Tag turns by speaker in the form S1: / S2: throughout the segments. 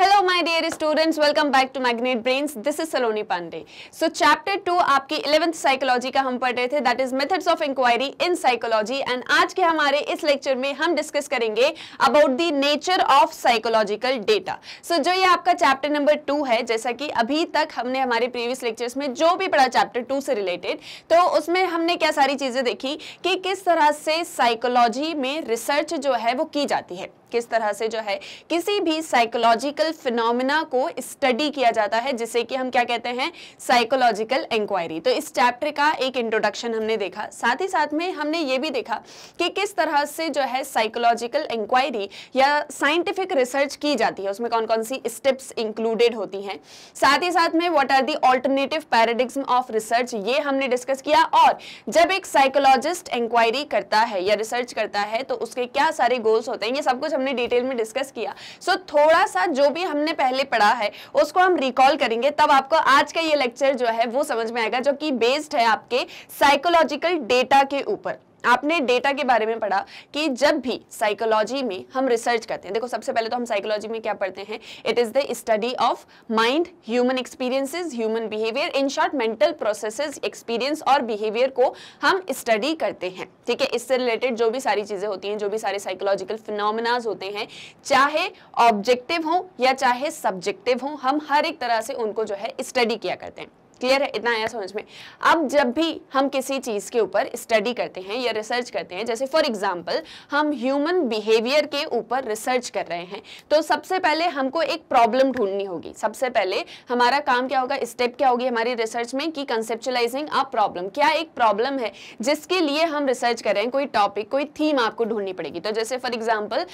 S1: Hello my dear students welcome back to Magnet Brains this is Saloni Pandey so chapter two आपकी eleventh psychology का हम पढ़ रहे थे that is methods of inquiry in psychology and आज के हमारे इस लेक्चर में हम डिस्कस करेंगे about the nature of psychological data so जो ये आपका चैप्टर नंबर टू है जैसा कि अभी तक हमने हमारे प्रीवियस लेक्चर्स में जो भी पढ़ा चैप्टर टू से रिलेटेड तो उसमें हमने क्या सारी चीज़ें देखी कि किस तरह से साइकोलॉजी में रिसर्च जो है वो की जाती है किस तरह से जो है किसी भी साइकोलॉजिकल फिनोमिना को स्टडी किया जाता है जिसे कि हम क्या कहते हैं साइकोलॉजिकल इंक्वायरी तो इस चैप्टर का एक इंट्रोडक्शन हमने देखा साथ ही साथ में हमने ये भी देखा कि किस तरह से जो है साइकोलॉजिकल इंक्वायरी या साइंटिफिक रिसर्च की जाती है उसमें कौन कौन सी स्टेप्स इंक्लूडेड होती हैं साथ ही साथ में what are the alternative paradigm of research ये हमने डिस्कस किया और जब एक साइकोलॉजिस्ट इंक्वायरी करता है या रिसर्च करता है तो उसके क्या सारे गोल्स होते हैं ये सब कुछ हमने डिटेल में डिस्कस किया सो so, थोड़ा सा जो भी हमने पहले पढ़ा है उसको हम रिकॉल करेंगे तब आपको आज का ये लेक्चर जो है वो समझ में आएगा जो कि बेस्ड है आपके साइकोलॉजिकल डेटा के ऊपर आपने डेटा के बारे में पढ़ा कि जब भी साइकोलॉजी में हम रिसर्च करते हैं देखो सबसे पहले तो हम साइकोलॉजी में क्या पढ़ते हैं it is the study of mind human experiences human behaviour in short mental processes experience और बिहेवियर को हम स्टडी करते हैं ठीक है इससे रिलेटेड जो भी सारी चीज़ें होती हैं जो भी सारे साइकोलॉजिकल फिनोमिनाज होते हैं चाहे ऑब्जेक्टिव हो या चाहे सब्जेक्टिव हो हम हर एक तरह से उनको जो है स्टडी किया करते हैं क्लियर है इतना आया समझ में अब जब भी हम किसी चीज़ के ऊपर स्टडी करते हैं या रिसर्च करते हैं जैसे फॉर एग्जाम्पल हम ह्यूमन बिहेवियर के ऊपर रिसर्च कर रहे हैं तो सबसे पहले हमको एक प्रॉब्लम ढूंढनी होगी सबसे पहले हमारा काम क्या होगा स्टेप क्या होगी हमारी रिसर्च में कि कंसेप्चुलाइजिंग अ प्रॉब्लम क्या एक प्रॉब्लम है जिसके लिए हम रिसर्च कर रहे हैं कोई टॉपिक कोई थीम आपको ढूंढनी पड़ेगी तो जैसे फॉर एग्जाम्पल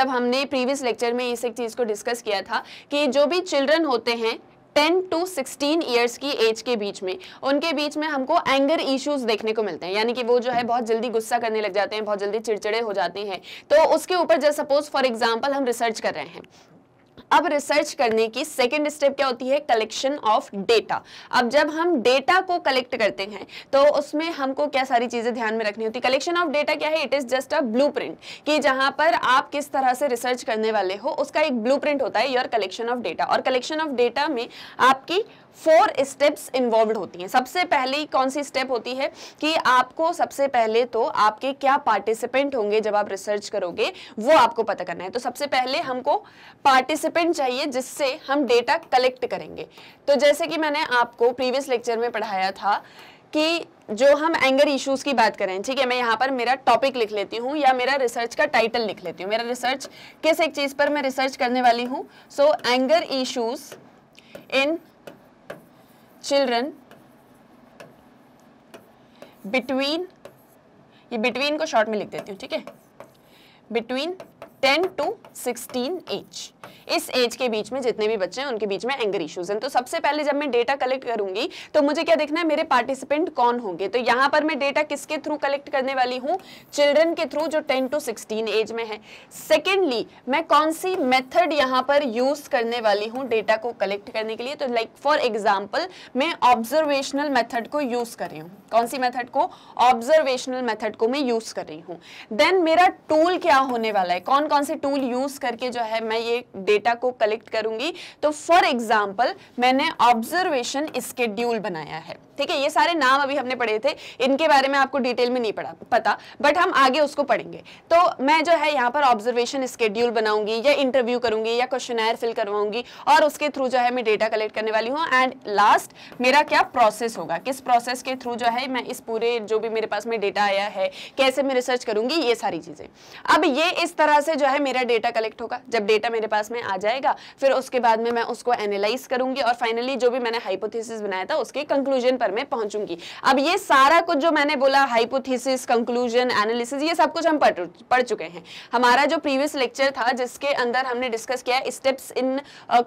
S1: जब हमने प्रीवियस लेक्चर में इस एक चीज़ को डिस्कस किया था कि जो भी चिल्ड्रन होते हैं टेन टू सिक्सटीन ईयर्स की एज के बीच में उनके बीच में हमको एंगर इश्यूज देखने को मिलते हैं यानी कि वो जो है बहुत जल्दी गुस्सा करने लग जाते हैं बहुत जल्दी चिड़चिड़े हो जाते हैं तो उसके ऊपर जैसे सपोज फॉर एग्जाम्पल हम रिसर्च कर रहे हैं अब रिसर्च करने की सेकेंड स्टेप क्या होती है कलेक्शन ऑफ डेटा अब जब हम डेटा को कलेक्ट करते हैं तो उसमें हमको क्या सारी चीजें ध्यान में रखनी होती है कलेक्शन ऑफ डेटा क्या है it is just a blue कि जहां पर आप किस तरह से रिसर्च करने वाले हो उसका एक ब्लू होता है योर कलेक्शन ऑफ डेटा और कलेक्शन ऑफ डेटा में आपकी फोर स्टेप्स इन्वॉल्व होती हैं सबसे पहले कौन सी स्टेप होती है कि आपको सबसे पहले तो आपके क्या पार्टिसिपेंट होंगे जब आप रिसर्च करोगे वो आपको पता करना है तो सबसे पहले हमको पार्टिसिपेंट चाहिए जिससे हम डेटा कलेक्ट करेंगे तो जैसे कि मैंने आपको प्रीवियस लेक्चर में पढ़ाया था कि जो हम एंगर इश्यूज की बात करें ठीक है मैं यहाँ पर मेरा टॉपिक लिख लेती हूँ या मेरा रिसर्च का टाइटल लिख लेती हूँ मेरा रिसर्च किस एक चीज़ पर मैं रिसर्च करने वाली हूँ so anger issues in children between ये बिटवीन को शॉर्ट में लिख देती हूँ ठीक है between ten to sixteen age इस एज के बीच में जितने भी बच्चे हैं उनके बीच में एंगर इश्यूज हैं तो सबसे पहले जब मैं डेटा कलेक्ट करूंगी तो मुझे क्या देखना है मेरे पार्टिसिपेंट कौन होंगे तो यहाँ पर मैं डेटा किसके थ्रू कलेक्ट करने वाली हूँ चिल्ड्रन के थ्रू जो 10 टू 16 एज में है सेकेंडली मैं कौन सी मेथड यहाँ पर यूज करने वाली हूँ डेटा को कलेक्ट करने के लिए तो लाइक फॉर एग्जाम्पल मैं ऑब्जर्वेशनल मेथड को यूज कर रही हूँ कौन सी मेथड को ऑब्जर्वेशनल मेथड को मैं यूज कर रही हूँ देन मेरा टूल क्या होने वाला है कौन कौन से टूल यूज करके जो है मैं ये डेटा को कलेक्ट करूंगी तो फॉर एग्जाम्पल मैंने ऑब्जर्वेशन स्केड्यूल बनाया है ठीक है ये सारे नाम अभी हमने पढ़े थे इनके बारे में आपको डिटेल में नहीं पढ़ा पता बट हम आगे उसको पढ़ेंगे तो मैं जो है यहाँ पर ऑब्जर्वेशन स्केड्यूल बनाऊंगी या इंटरव्यू करूंगी या क्वेश्चन फिल करवाऊंगी और उसके थ्रू जो है मैं डेटा कलेक्ट करने वाली हूँ एंड लास्ट मेरा क्या प्रोसेस होगा किस प्रोसेस के थ्रू जो है मैं इस पूरे जो भी मेरे पास में डेटा आया है कैसे मैं रिसर्च करूंगी ये सारी चीज़ें अब ये इस तरह से जो है मेरा डेटा कलेक्ट होगा जब डेटा मेरे पास में आ जाएगा फिर उसके बाद में मैं उसको एनालाइज करूंगी और फाइनली जो भी मैंने हाइपोथिस बनाया था उसके कंक्लूजन पर मैं पहुंचूंगी अब ये सारा कुछ जो मैंने बोला हाइपोथेसिस कंक्लूजन एनालिसिस ये सब कुछ हम पढ़ पढ़ चुके हैं हमारा जो प्रीवियस लेक्चर था जिसके अंदर हमने डिस्कस किया स्टेप्स इन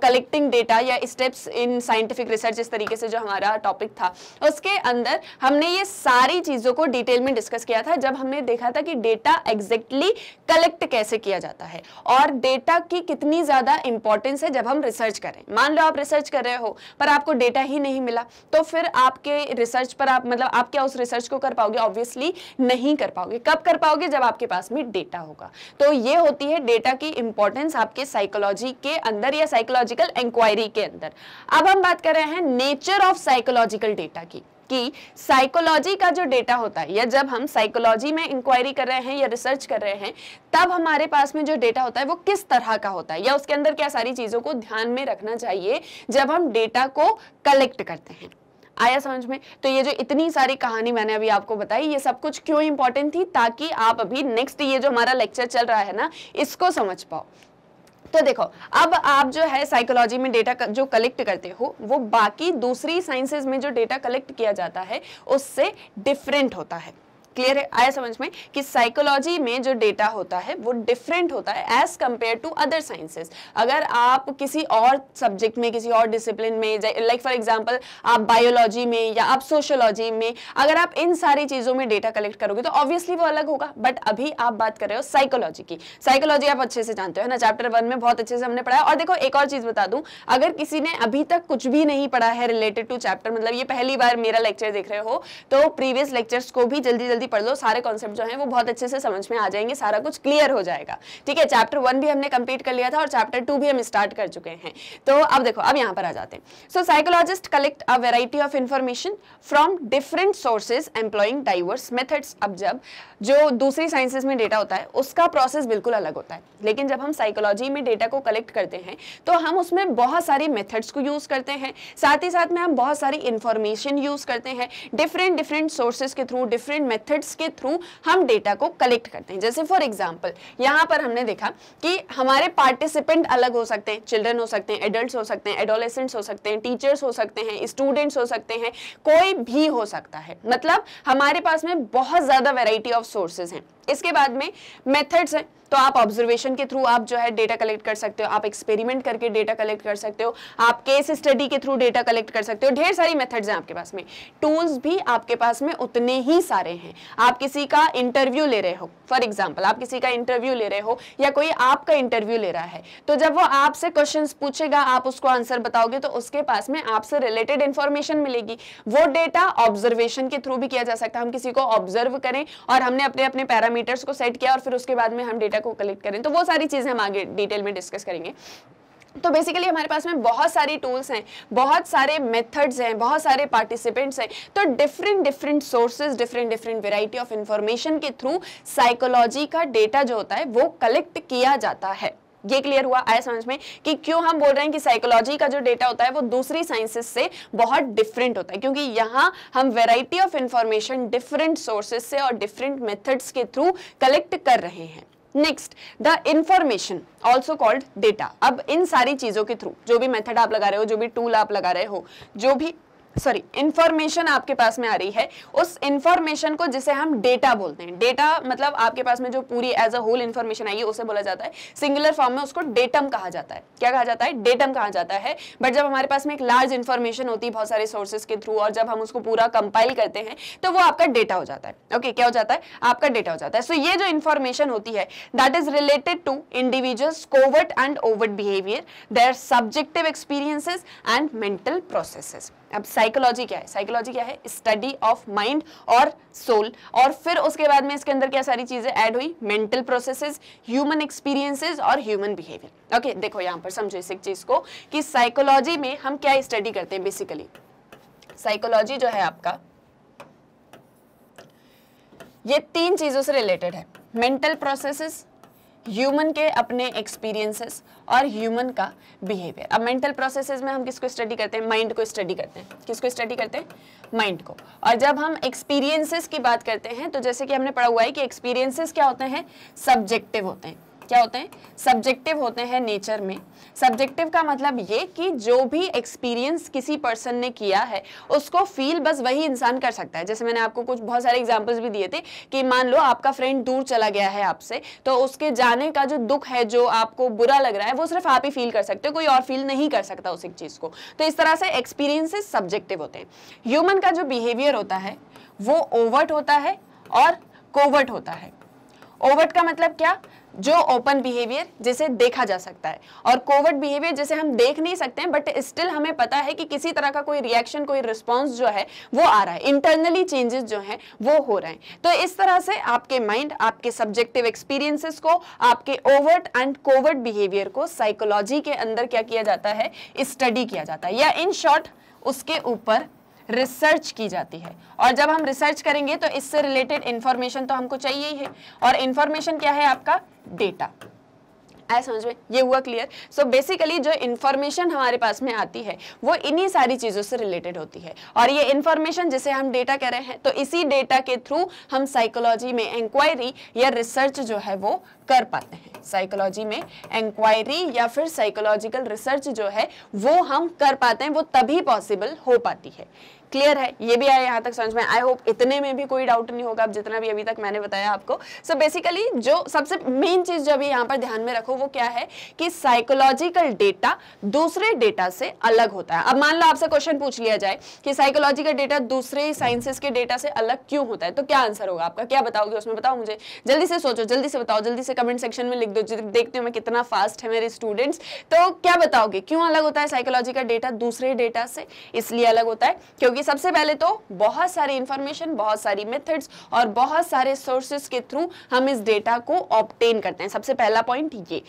S1: कलेक्टिंग डेटा या स्टेप्स इन साइंटिफिक रिसर्च इस तरीके से जो हमारा टॉपिक था उसके अंदर हमने ये सारी चीज़ों को डिटेल में डिस्कस किया था जब हमने देखा था कि डेटा एग्जैक्टली कलेक्ट कैसे किया जाता है और डेटा की कितनी ज़्यादा इंपॉर्टेंस है जब हम रिसर्च करें मान लो आप रिसर्च कर रहे हो पर आपको डेटा ही नहीं मिला तो फिर आपके आपके रिसर्च पर आप मतलब आप क्या उस रिसर्च को कर पाओगे ऑब्वियसली नहीं कर पाओगे कब कर पाओगे जब आपके पास में डेटा होगा तो ये होती है डेटा की इंपॉर्टेंस आपके साइकोलॉजी के अंदर या साइकोलॉजिकल इंक्वायरी के अंदर अब हम बात कर रहे हैं नेचर ऑफ साइकोलॉजिकल डेटा की कि साइकोलॉजी का जो डेटा होता है या जब हम साइकोलॉजी में इंक्वायरी कर रहे हैं या रिसर्च कर रहे हैं तब हमारे पास में जो डेटा होता है वो किस तरह का होता है या उसके अंदर क्या सारी चीज़ों को ध्यान में रखना चाहिए जब हम डेटा को कलेक्ट करते हैं आया समझ में तो ये जो इतनी सारी कहानी मैंने अभी आपको बताई ये सब कुछ क्यों इंपॉर्टेंट थी ताकि आप अभी नेक्स्ट ये जो हमारा लेक्चर चल रहा है ना इसको समझ पाओ तो देखो अब आप जो है साइकोलॉजी में डेटा जो कलेक्ट करते हो वो बाकी दूसरी साइंसेज में जो डेटा कलेक्ट किया जाता है उससे डिफरेंट होता है क्लियर है आया समझ में कि साइकोलॉजी में जो डेटा होता है वो डिफरेंट होता है as compare to other sciences अगर आप किसी और सब्जेक्ट में किसी और डिसिप्लिन में लाइक फॉर एग्जाम्पल आप बायोलॉजी में या आप सोशोलॉजी में अगर आप इन सारी चीज़ों में डेटा कलेक्ट करोगे तो ऑब्वियसली वो अलग होगा बट अभी आप बात कर रहे हो साइकोलॉजी की साइकोलॉजी आप अच्छे से जानते हो ना चैप्टर वन में बहुत अच्छे से हमने पढ़ा और देखो एक और चीज़ बता दूं अगर किसी ने अभी तक कुछ भी नहीं पढ़ा है रिलेटेड टू चैप्टर मतलब ये पहली बार मेरा लेक्चर देख रहे हो तो प्रीवियस लेक्चर्स को भी जल्दी जल्दी भी पढ़ लो सारे कॉन्सेप्ट जो है वो बहुत अच्छे से समझ में आ जाएंगे सारा कुछ क्लियर हो जाएगा ठीक है चैप्टर वन भी हमने कंप्लीट कर लिया था और चैप्टर टू भी हम स्टार्ट कर चुके हैं तो अब देखो अब यहाँ पर आ जाते हैं so psychologist collect a variety of information from different sources employing diverse methods अब जब जो दूसरी साइंसेज में डेटा होता है उसका प्रोसेस बिल्कुल अलग होता है लेकिन जब हम साइकोलॉजी में डेटा को कलेक्ट करते हैं तो हम उसमें बहुत सारी मेथड्स को यूज़ करते हैं साथ ही साथ में हम बहुत सारी इन्फॉर्मेशन यूज़ करते हैं डिफरेंट डिफरेंट सोर्सेज के थ्रू डिफरेंट मेथड मेथड्स के थ्रू हम डेटा को कलेक्ट करते हैं जैसे फॉर एग्जाम्पल यहाँ पर हमने देखा कि हमारे पार्टिसिपेंट अलग हो सकते हैं चिल्ड्रन हो सकते हैं एडल्ट हो सकते हैं एडोलेसेंट्स हो सकते हैं टीचर्स हो सकते हैं स्टूडेंट्स हो सकते हैं कोई भी हो सकता है मतलब हमारे पास में बहुत ज़्यादा वेराइटी ऑफ सोर्सेज हैं इसके बाद में मेथड्स हैं तो आप ऑब्जर्वेशन के थ्रू आप जो है डेटा कलेक्ट कर सकते हो आप एक्सपेरिमेंट करके डेटा कलेक्ट कर सकते हो आप केस स्टडी के थ्रू डेटा कलेक्ट कर सकते हो ढेर सारी मेथड्स हैं आपके पास में टूल्स भी आपके पास में उतने ही सारे हैं आप किसी का इंटरव्यू ले रहे हो फॉर एग्जाम्पल आप किसी का इंटरव्यू ले रहे हो या कोई आपका इंटरव्यू ले रहा है तो जब वो आपसे क्वेश्चन पूछेगा आप उसको आंसर बताओगे तो उसके पास में आपसे रिलेटेड इंफॉर्मेशन मिलेगी वो डेटा ऑब्जर्वेशन के थ्रू भी किया जा सकता है हम किसी को ऑब्जर्व करें और हमने अपने अपने पैरामीटर्स को सेट किया और फिर उसके बाद में हम डेटा डेटा को कलेक्ट करें तो वो सारी चीज़ें हम आगे डिटेल में डिस्कस करेंगे तो बेसिकली हमारे पास में बहुत सारी टूल्स हैं बहुत सारे मेथड्स हैं बहुत सारे पार्टिसिपेंट्स हैं तो different different sources different different variety of information के थ्रू साइकोलॉजी का डेटा जो होता है वो कलेक्ट किया जाता है ये क्लियर हुआ आया समझ में कि क्यों हम बोल रहे हैं कि साइकोलॉजी का जो डेटा होता है वो दूसरी साइंसेस से बहुत डिफरेंट होता है क्योंकि यहां हम variety of information different sources से और डिफरेंट मेथड्स के थ्रू कलेक्ट कर रहे हैं next the information also called data अब इन सारी चीज़ों के थ्रू जो भी मेथड आप लगा रहे हो जो भी टूल आप लगा रहे हो जो भी सॉरी इन्फॉर्मेशन आपके पास में आ रही है उस इंफॉर्मेशन को जिसे हम डेटा बोलते हैं डेटा मतलब आपके पास में जो पूरी एज अ होल इंफॉर्मेशन आई है उसे बोला जाता है सिंगुलर फॉर्म में उसको डेटम कहा जाता है क्या कहा जाता है डेटम कहा जाता है बट जब हमारे पास में एक लार्ज इंफॉर्मेशन होती है बहुत सारे सोर्सेज के थ्रू और जब हम उसको पूरा कंपाइल करते हैं तो वो आपका डेटा हो जाता है ओके okay, क्या हो जाता है आपका डेटा हो जाता है सो so, ये जो इन्फॉर्मेशन होती है that is related to individuals covert and overt behaviour their subjective experiences and mental processes अब साइकोलॉजी क्या है साइकोलॉजी क्या है स्टडी ऑफ माइंड और सोल और फिर उसके बाद में इसके अंदर क्या सारी चीज़ें ऐड हुई मेंटल प्रोसेसेस ह्यूमन एक्सपीरियंसेस और ह्यूमन बिहेवियर ओके देखो यहां पर समझो इस एक चीज़ को कि साइकोलॉजी में हम क्या स्टडी करते हैं बेसिकली साइकोलॉजी जो है आपका ये तीन चीज़ों से रिलेटेड है मेंटल प्रोसेसेस ह्यूमन के अपने एक्सपीरियंसेस और ह्यूमन का बिहेवियर अब मेंटल प्रोसेसेस में हम किसको स्टडी करते हैं माइंड को स्टडी करते हैं किसको स्टडी करते हैं माइंड को और जब हम एक्सपीरियंसेस की बात करते हैं तो जैसे कि हमने पढ़ा हुआ है कि एक्सपीरियंसेस क्या होते हैं सब्जेक्टिव होते हैं क्या होते हैं सब्जेक्टिव होते हैं नेचर में सब्जेक्टिव का मतलब ये कि जो भी एक्सपीरियंस किसी पर्सन ने किया है उसको फील बस वही इंसान कर सकता है जैसे मैंने आपको कुछ बहुत सारे एग्जांपल्स भी दिए थे कि मान लो आपका फ्रेंड दूर चला गया है आपसे तो उसके जाने का जो दुख है जो आपको बुरा लग रहा है वो सिर्फ आप ही फील कर सकते हो कोई और फील नहीं कर सकता उस एक चीज़ को तो इस तरह से एक्सपीरियंसेस सब्जेक्टिव होते हैं ह्यूमन का जो बिहेवियर होता है वो ओवर्ट होता है और कोवर्ट होता है ओवर्ट का मतलब क्या जो ओपन बिहेवियर जिसे देखा जा सकता है और कोवर्ट बिहेवियर जिसे हम देख नहीं सकते हैं बट स्टिल हमें पता है कि किसी तरह का कोई रिएक्शन कोई रिस्पॉन्स जो है वो आ रहा है इंटरनली चेंजेस जो हैं वो हो रहे हैं तो इस तरह से आपके माइंड आपके सब्जेक्टिव एक्सपीरियंसेस को आपके ओवर्ट एंड कोवर्ट बिहेवियर को साइकोलॉजी के अंदर क्या किया जाता है स्टडी किया जाता है या इन शॉर्ट उसके ऊपर रिसर्च की जाती है और जब हम रिसर्च करेंगे तो इससे रिलेटेड इंफॉर्मेशन तो हमको चाहिए ही है और इंफॉर्मेशन क्या है आपका डेटा आया समझ में ये हुआ क्लियर सो बेसिकली जो इन्फॉर्मेशन हमारे पास में आती है वो इन्हीं सारी चीज़ों से रिलेटेड होती है और ये इन्फॉर्मेशन जिसे हम डेटा कह रहे हैं तो इसी डेटा के थ्रू हम साइकोलॉजी में इंक्वायरी या रिसर्च जो है वो कर पाते हैं साइकोलॉजी में एंक्वायरी या फिर साइकोलॉजिकल रिसर्च जो है वो हम कर पाते हैं वो तभी पॉसिबल हो पाती है क्लियर है ये भी आया यहाँ तक समझ में आई होप इतने में भी कोई डाउट नहीं होगा अब जितना भी अभी तक मैंने बताया आपको सो so बेसिकली जो सबसे मेन चीज जो अभी यहाँ पर ध्यान में रखो वो क्या है कि साइकोलॉजिकल डेटा दूसरे डेटा से अलग होता है अब मान लो आपसे क्वेश्चन पूछ लिया जाए कि साइकोलॉजिकल डेटा दूसरे साइंसेस के डेटा से अलग क्यों होता है तो क्या आंसर होगा आपका क्या बताओगे उसमें बताओ मुझे जल्दी से सोचो जल्दी से बताओ जल्दी से कमेंट सेक्शन में लिख दो देखते हो मैं कितना फास्ट है मेरे स्टूडेंट्स तो क्या बताओगे क्यों अलग होता है साइकोलॉजी का डेटा दूसरे डेटा से इसलिए अलग होता है क्योंकि सबसे पहले तो बहुत सारी इंफॉर्मेशन बहुत सारी मेथड्स और बहुत सारे सोर्सेस के थ्रू हम इस डेटा को ऑप्टेन करते हैं सबसे पहला पॉइंट ये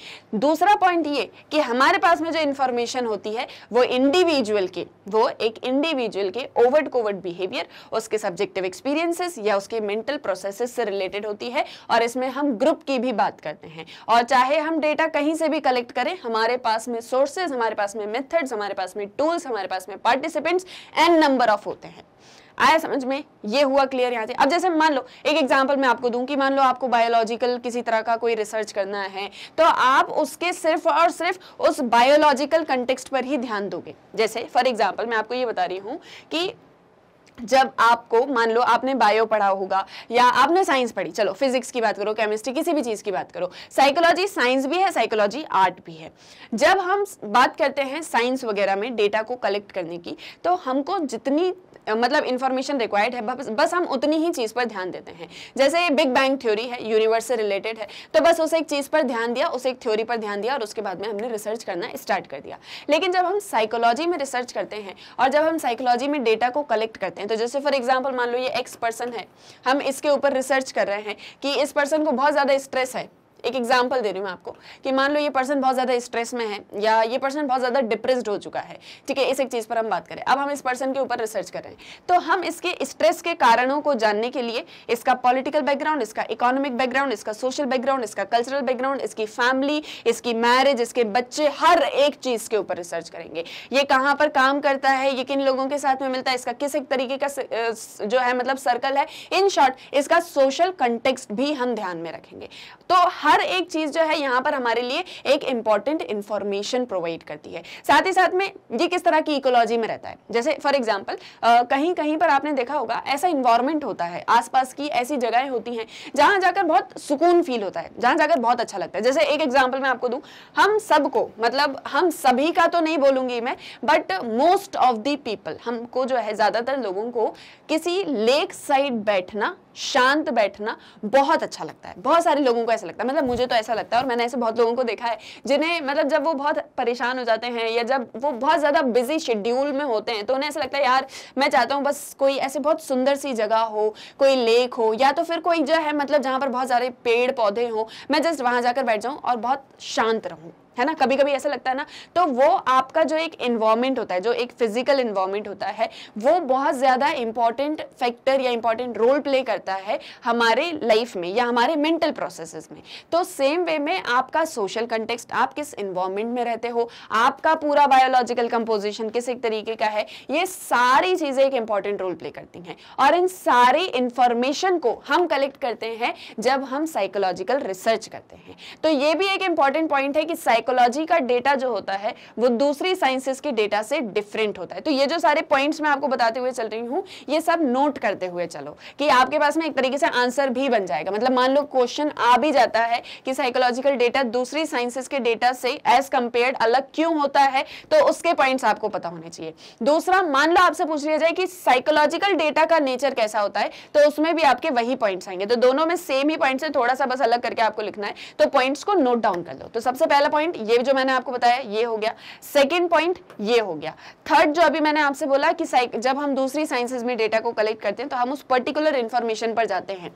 S1: दूसरा पॉइंट ये कि हमारे पास में जो इन्फॉर्मेशन होती है वो इंडिविजुअल के वो एक इंडिविजुअल के ओवर्ड कोवर्ड बिहेवियर उसके सब्जेक्टिव एक्सपीरियंसेस या उसके मेंटल प्रोसेसेस से रिलेटेड होती है और इसमें हम ग्रुप की भी बात बात करते हैं और चाहे हम डेटा कहीं से भी कलेक्ट करें हमारे पास में सोर्सेज हमारे पास में मेथड्स हमारे पास में टूल्स हमारे पास में पार्टिसिपेंट्स एंड नंबर ऑफ होते हैं आया समझ में ये हुआ क्लियर यहाँ से अब जैसे मान लो एक एग्जांपल मैं आपको दूं कि मान लो आपको बायोलॉजिकल किसी तरह का कोई रिसर्च करना है तो आप उसके सिर्फ और सिर्फ उस बायोलॉजिकल कंटेक्स्ट पर ही ध्यान दोगे जैसे फॉर एग्जांपल मैं आपको ये बता रही हूँ कि जब आपको मान लो आपने बायो पढ़ा होगा या आपने साइंस पढ़ी चलो फिजिक्स की बात करो केमिस्ट्री किसी भी चीज़ की बात करो साइकोलॉजी साइंस भी है साइकोलॉजी आर्ट भी है जब हम बात करते हैं साइंस वगैरह में डेटा को कलेक्ट करने की तो हमको जितनी मतलब इन्फॉर्मेशन रिक्वायर्ड है बस बस हम उतनी ही चीज़ पर ध्यान देते हैं जैसे ये बिग बैंग थ्योरी है यूनिवर्स से रिलेटेड है तो बस उसे एक चीज़ पर ध्यान दिया उसे एक थ्योरी पर ध्यान दिया और उसके बाद में हमने रिसर्च करना स्टार्ट कर दिया लेकिन जब हम साइकोलॉजी में रिसर्च करते हैं और जब हम साइकोलॉजी में डेटा को कलेक्ट करते हैं तो जैसे फॉर एग्जाम्पल मान लो ये एक्स पर्सन है हम इसके ऊपर रिसर्च कर रहे हैं कि इस पर्सन को बहुत ज़्यादा स्ट्रेस है एक एग्जाम्पल दे रही हूँ मैं आपको कि मान लो ये पर्सन बहुत ज़्यादा स्ट्रेस में है या ये पर्सन बहुत ज़्यादा डिप्रेस्ड हो चुका है ठीक है इस एक चीज़ पर हम बात करें अब हम इस पर्सन के ऊपर रिसर्च कर रहे हैं तो हम इसके स्ट्रेस के कारणों को जानने के लिए इसका पॉलिटिकल बैकग्राउंड इसका इकोनॉमिक बैकग्राउंड इसका सोशल बैकग्राउंड इसका कल्चरल बैकग्राउंड इसकी फैमिली इसकी मैरिज इसके बच्चे हर एक चीज़ के ऊपर रिसर्च करेंगे ये कहाँ पर काम करता है ये किन लोगों के साथ में मिलता है इसका किस एक तरीके का जो है मतलब सर्कल है इन शॉर्ट इसका सोशल कंटेक्स्ट भी हम ध्यान में रखेंगे तो हर एक चीज जो है यहाँ पर हमारे लिए एक इंपॉर्टेंट इंफॉर्मेशन प्रोवाइड करती है साथ ही साथ में ये किस तरह की इकोलॉजी में रहता है जैसे फॉर एग्जाम्पल कहीं कहीं पर आपने देखा होगा ऐसा इन्वायरमेंट होता है आसपास की ऐसी जगहें होती हैं जहां जाकर बहुत सुकून फील होता है जहां जाकर बहुत अच्छा लगता है जैसे एक एग्जाम्पल मैं आपको दू हम सबको मतलब हम सभी का तो नहीं बोलूंगी मैं बट मोस्ट ऑफ दीपल हमको जो है ज़्यादातर लोगों को किसी लेक साइड बैठना शांत बैठना बहुत अच्छा लगता है बहुत सारे लोगों को ऐसा लगता है मतलब मुझे तो ऐसा लगता है और मैंने ऐसे बहुत लोगों को देखा है जिन्हें मतलब जब वो बहुत परेशान हो जाते हैं या जब वो बहुत ज़्यादा बिजी शेड्यूल में होते हैं तो उन्हें ऐसा लगता है यार मैं चाहता हूँ बस कोई ऐसे बहुत सुंदर सी जगह हो कोई लेक हो या तो फिर कोई जो है मतलब जहाँ पर बहुत सारे पेड़ पौधे हों मैं जस्ट वहाँ जाकर बैठ जाऊँ और बहुत शांत रहूँ है ना कभी कभी ऐसा लगता है ना तो वो आपका जो एक इन्वॉर्मेंट होता है जो एक फिजिकल इन्वायरमेंट होता है वो बहुत ज़्यादा इंपॉर्टेंट फैक्टर या इंपॉर्टेंट रोल प्ले करता है हमारे लाइफ में या हमारे मेंटल प्रोसेस में तो सेम वे में आपका सोशल कंटेक्सट आप किस इन्वॉर्मेंट में रहते हो आपका पूरा बायोलॉजिकल कंपोजिशन किस एक तरीके का है ये सारी चीज़ें एक इंपॉर्टेंट रोल प्ले करती हैं और इन सारी इंफॉर्मेशन को हम कलेक्ट करते हैं जब हम साइकोलॉजिकल रिसर्च करते हैं तो ये भी एक इंपॉर्टेंट पॉइंट है कि साइको साइकोलॉजी का डेटा जो होता है वो दूसरी साइंसेस के डेटा से डिफरेंट होता है तो ये जो सारे पॉइंट्स मैं आपको बताते हुए चल रही हूँ ये सब नोट करते हुए चलो कि आपके पास में एक तरीके से आंसर भी बन जाएगा मतलब मान लो क्वेश्चन आ भी जाता है कि साइकोलॉजिकल डेटा दूसरी साइंसेस के डेटा से एज कंपेयर अलग क्यों होता है तो उसके पॉइंट्स आपको पता होने चाहिए दूसरा मान लो आपसे पूछ लिया जाए कि साइकोलॉजिकल डेटा का नेचर कैसा होता है तो उसमें भी आपके वही पॉइंट्स आएंगे तो दोनों में सेम ही पॉइंट्स थोड़ा सा बस अलग करके आपको लिखना है तो पॉइंट्स को नोट डाउन कर लो तो सबसे पहला पॉइंट ये जो मैंने आपको बताया ये हो गया सेकेंड पॉइंट ये हो गया थर्ड जो अभी मैंने आपसे बोला कि जब हम दूसरी साइंसेज में डेटा को कलेक्ट करते हैं तो हम उस पर्टिकुलर इन्फॉर्मेशन पर जाते हैं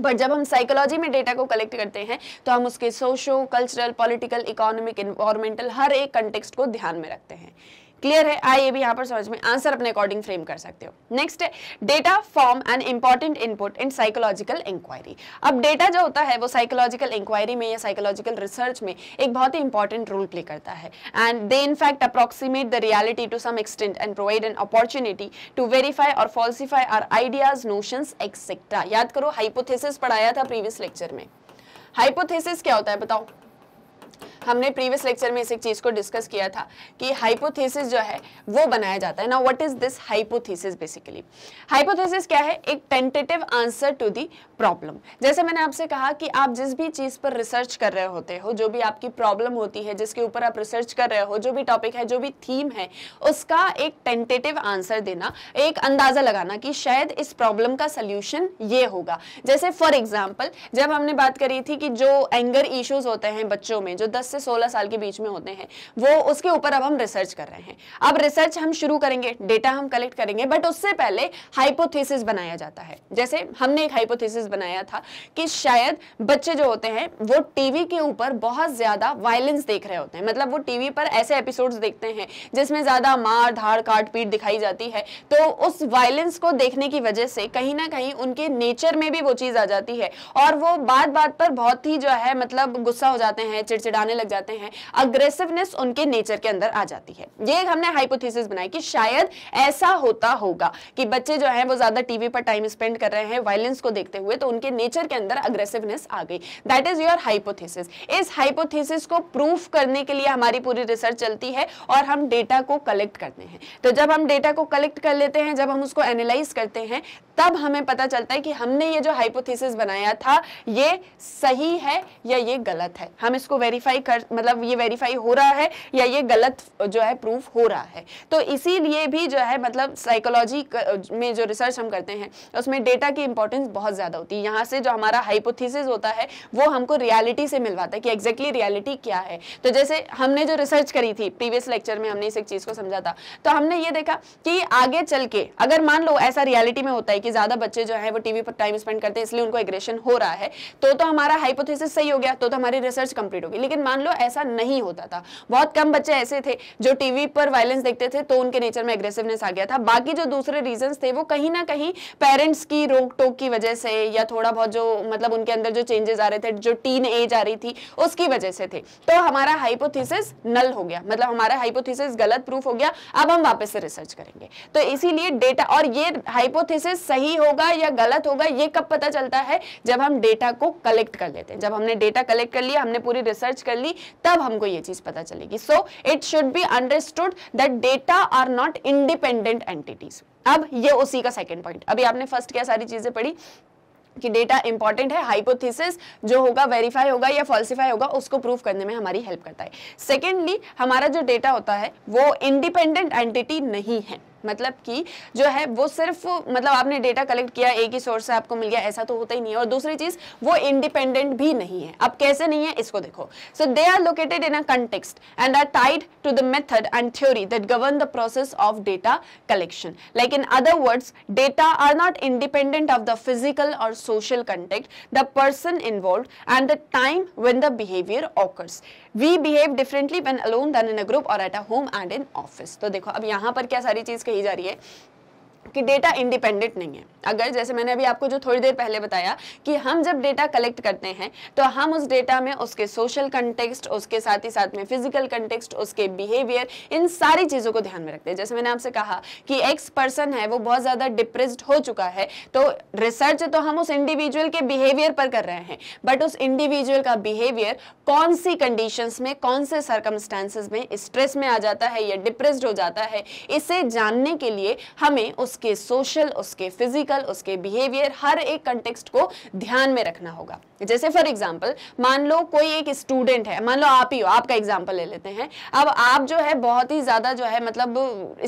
S1: बट जब हम साइकोलॉजी में डेटा को कलेक्ट करते हैं तो हम उसके socio cultural political economic environmental हर एक कंटेक्स्ट को ध्यान में रखते हैं क्लियर है आइए ये भी यहाँ पर समझ में आंसर अपने अकॉर्डिंग फ्रेम कर सकते हो नेक्स्ट है data form and important input in psychological inquiry अब डेटा जो होता है वो साइकोलॉजिकल इंक्वायरी में या साइकोलॉजिकल रिसर्च में एक बहुत ही इंपॉर्टेंट रोल प्ले करता है and they in fact approximate the reality to some extent and provide an opportunity to verify or falsify our ideas notion etcetera याद करो हाइपोथेसिस पढ़ाया था प्रीवियस लेक्चर में हाइपोथेसिस क्या होता है बताओ हमने प्रीवियस लेक्चर में इस एक चीज़ को डिस्कस किया था कि हाइपोथेसिस जो है वो बनाया जाता है ना what is this hypothesis basically hypothesis क्या है एक tentative answer to the problem जैसे मैंने आपसे कहा कि आप जिस भी चीज़ पर रिसर्च कर रहे होते हो जो भी आपकी प्रॉब्लम होती है जिसके ऊपर आप रिसर्च कर रहे हो जो भी टॉपिक है जो भी थीम है उसका एक टेंटेटिव आंसर देना एक अंदाज़ा लगाना कि शायद इस प्रॉब्लम का सोल्यूशन ये होगा जैसे फॉर एग्जाम्पल जब हमने बात करी थी कि जो एंगर इश्यूज होते हैं बच्चों में जो दस 10 से 16 साल के बीच में होते हैं वो उसके ऊपर अब हम रिसर्च कर रहे हैं अब रिसर्च हम शुरू करेंगे डेटा हम कलेक्ट करेंगे बट उससे पहले हाइपोथेसिस बनाया जाता है जैसे हमने एक हाइपोथेसिस बनाया था कि शायद बच्चे जो होते हैं वो टीवी के ऊपर बहुत ज़्यादा वायलेंस देख रहे होते हैं मतलब वो टीवी पर ऐसे एपिसोड देखते हैं जिसमें ज़्यादा मार धाड़ काट पीट दिखाई जाती है तो उस वायलेंस को देखने की वजह से कहीं ना कहीं उनके नेचर में भी वो चीज़ आ जाती है और वो बात बात पर बहुत ही जो है मतलब गुस्सा हो जाते हैं चिड़चिड़ाने लग जाते हैं अग्रेसिवनेस उनके नेचर के अंदर आ जाती है ये हमने हाइपोथेसिस बनाई कि शायद ऐसा होता होगा कि बच्चे जो है वो ज्यादा टीवी पर टाइम स्पेंड कर रहे हैं वायलेंस को देखते हुए तो उनके नेचर के अंदर अग्रेसिवनेस आ गई दैट इज योर हाइपोथेसिस इस हाइपोथेसिस को प्रूफ करने के लिए हमारी पूरी रिसर्च चलती है और हम डेटा को कलेक्ट करते हैं तो जब हम डेटा को कलेक्ट कर लेते हैं जब हम उसको एनालाइज करते हैं तब हमें पता चलता है कि हमने ये जो हाइपोथेसिस बनाया था ये सही है या ये गलत है हम इसको वेरीफाई खर्च मतलब ये वेरीफाई हो रहा है या ये गलत जो है प्रूफ हो रहा है तो इसीलिए भी जो है मतलब साइकोलॉजी में जो रिसर्च हम करते हैं उसमें डेटा की इंपॉर्टेंस बहुत ज़्यादा होती है यहाँ से जो हमारा हाइपोथीसिस होता है वो हमको रियालिटी से मिलवाता है कि एग्जैक्टली रियालिटी क्या है तो जैसे हमने जो रिसर्च करी थी प्रीवियस लेक्चर में हमने इस एक चीज़ को समझा था तो हमने ये देखा कि आगे चल के अगर मान लो ऐसा रियालिटी में होता है कि ज़्यादा बच्चे जो है वो टीवी पर टाइम स्पेंड करते हैं इसलिए उनको एग्रेशन हो रहा है तो तो हमारा हाइपोथेसिस सही हो गया तो तो हमारी रिसर्च कंप्लीट होगी लेकिन मान मान लो ऐसा नहीं होता था बहुत कम बच्चे ऐसे थे जो टीवी पर वायलेंस देखते थे तो उनके नेचर में एग्रेसिवनेस आ गया था बाकी जो दूसरे रीजन थे वो कहीं ना कहीं पेरेंट्स की रोक टोक की वजह से या थोड़ा बहुत जो मतलब उनके अंदर जो चेंजेस आ रहे थे जो टीन एज आ रही थी उसकी वजह से थे तो हमारा हाइपोथीसिस नल हो गया मतलब हमारा हाइपोथीसिस गलत प्रूफ हो गया अब हम वापस से रिसर्च करेंगे तो इसीलिए डेटा और ये हाइपोथेसिस सही होगा या गलत होगा ये कब पता चलता है जब हम डेटा को कलेक्ट कर लेते हैं जब हमने डेटा कलेक्ट कर लिया हमने पूरी रिसर्च कर ली होगी तब हमको ये चीज पता चलेगी so it should be understood that data are not independent entities अब ये उसी का सेकेंड पॉइंट अभी आपने फर्स्ट क्या सारी चीजें पढ़ी कि डेटा इंपॉर्टेंट है हाइपोथेसिस जो होगा वेरीफाई होगा या फॉल्सिफाई होगा उसको प्रूफ करने में हमारी हेल्प करता है सेकेंडली हमारा जो डेटा होता है वो इंडिपेंडेंट एंटिटी नहीं है मतलब कि जो है वो सिर्फ मतलब आपने डेटा कलेक्ट किया एक ही सोर्स से आपको मिल गया ऐसा तो होता ही नहीं है और दूसरी चीज वो इंडिपेंडेंट भी नहीं है अब कैसे नहीं है इसको देखो so they are located in a context and are tied to the method and theory that govern the process of data collection like in other words data are not independent of the physical or social contact the person involve and the time when the behaviour occurs we behave differently when alone than in a group or at a home and in office तो देखो अब यहां पर क्या सारी चीज कही जा रही है कि डेटा इंडिपेंडेंट नहीं है अगर जैसे मैंने अभी आपको जो थोड़ी देर पहले बताया कि हम जब डेटा कलेक्ट करते हैं तो हम उस डेटा में उसके सोशल कंटेक्स्ट उसके साथ ही साथ में फिजिकल कंटेक्स्ट उसके बिहेवियर इन सारी चीज़ों को ध्यान में रखते हैं जैसे मैंने आपसे कहा कि एक्स पर्सन है वो बहुत ज़्यादा डिप्रेस हो चुका है तो रिसर्च तो हम उस इंडिविजुअल के बिहेवियर पर कर रहे हैं बट उस इंडिविजुअल का बिहेवियर कौन सी कंडीशन में कौन से सर्कमस्टांसिस में स्ट्रेस में आ जाता है या डिप्रेस हो जाता है इसे जानने के लिए हमें उस उसके सोशल उसके फिजिकल उसके बिहेवियर हर एक कंटेक्सट को ध्यान में रखना होगा जैसे फॉर एग्जाम्पल मान लो कोई एक स्टूडेंट है मान लो आप ही हो आपका एग्जाम्पल ले लेते हैं अब आप जो है बहुत ही ज़्यादा जो है मतलब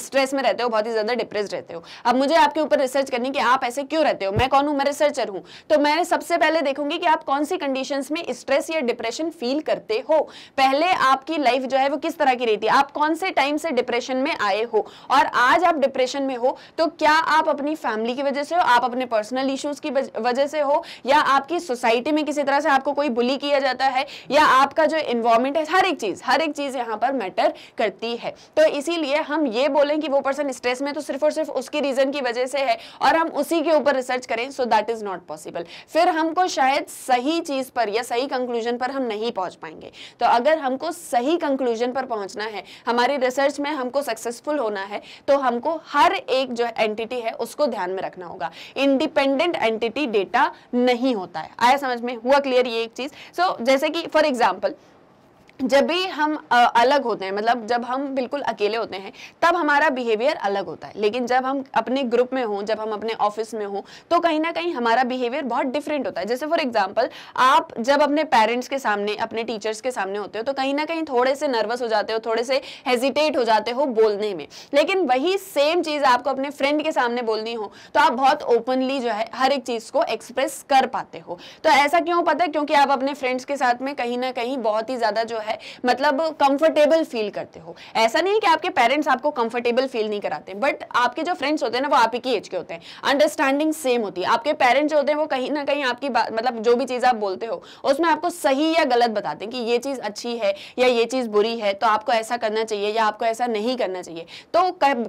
S1: स्ट्रेस में रहते हो बहुत ही ज़्यादा डिप्रेस रहते हो अब मुझे आपके ऊपर रिसर्च करनी कि आप ऐसे क्यों रहते हो मैं कौन हूं मैं रिसर्चर हूं तो मैं सबसे पहले देखूंगी कि आप कौन सी कंडीशन में स्ट्रेस या डिप्रेशन फील करते हो पहले आपकी लाइफ जो है वो किस तरह की रहती है आप कौन से टाइम से डिप्रेशन में आए हो और आज आप डिप्रेशन में हो तो क्या आप अपनी फैमिली की वजह से हो आप अपने पर्सनल इश्यूज की वजह से हो या आपकी सोसाइटी में किसी तरह से आपको कोई बुली किया जाता है या आपका जो इन्वॉर्मेंट है हर एक चीज हर एक चीज यहाँ पर मैटर करती है तो इसीलिए हम ये बोलें कि वो पर्सन स्ट्रेस में तो सिर्फ और सिर्फ उसकी रीजन की वजह से है और हम उसी के ऊपर रिसर्च करें so that is not possible फिर हमको शायद सही चीज पर या सही कंक्लूजन पर हम नहीं पहुंच पाएंगे तो अगर हमको सही कंक्लूजन पर पहुंचना है हमारी रिसर्च में हमको सक्सेसफुल होना है तो हमको हर एक जो एंटिटी है उसको ध्यान में रखना होगा इंडिपेंडेंट एंटिटी डेटा नहीं होता है आया समझ में हुआ क्लियर ये एक चीज सो so, जैसे कि फॉर एग्जाम्पल जब भी हम अलग होते हैं मतलब जब हम बिल्कुल अकेले होते हैं तब हमारा बिहेवियर अलग होता है लेकिन जब हम अपने ग्रुप में हों जब हम अपने ऑफिस में हों तो कहीं ना कहीं हमारा बिहेवियर बहुत डिफरेंट होता है जैसे फॉर एग्जाम्पल आप जब अपने पेरेंट्स के सामने अपने टीचर्स के सामने होते हो तो कहीं ना कहीं थोड़े से नर्वस हो जाते हो थोड़े से हेजिटेट हो जाते हो बोलने में लेकिन वही सेम चीज़ आपको अपने फ्रेंड के सामने बोलनी हो तो आप बहुत ओपनली जो है हर एक चीज़ को एक्सप्रेस कर पाते हो तो ऐसा क्यों पता है क्योंकि आप अपने फ्रेंड्स के साथ में कहीं ना कहीं बहुत ही ज़्यादा जो है है मतलब कंफर्टेबल फील करते हो ऐसा नहीं कि आपके पेरेंट्स आपको कंफर्टेबल फील नहीं कराते बट आपके जो फ्रेंड्स होते हैं ना वो आप ही एज के होते हैं अंडरस्टैंडिंग सेम होती है आपके पेरेंट्स जो होते हैं वो कहीं ना कहीं आपकी मतलब जो भी चीज़ आप बोलते हो उसमें आपको सही या गलत बताते हैं कि ये चीज़ अच्छी है या ये चीज़ बुरी है तो आपको ऐसा करना चाहिए या आपको ऐसा नहीं करना चाहिए तो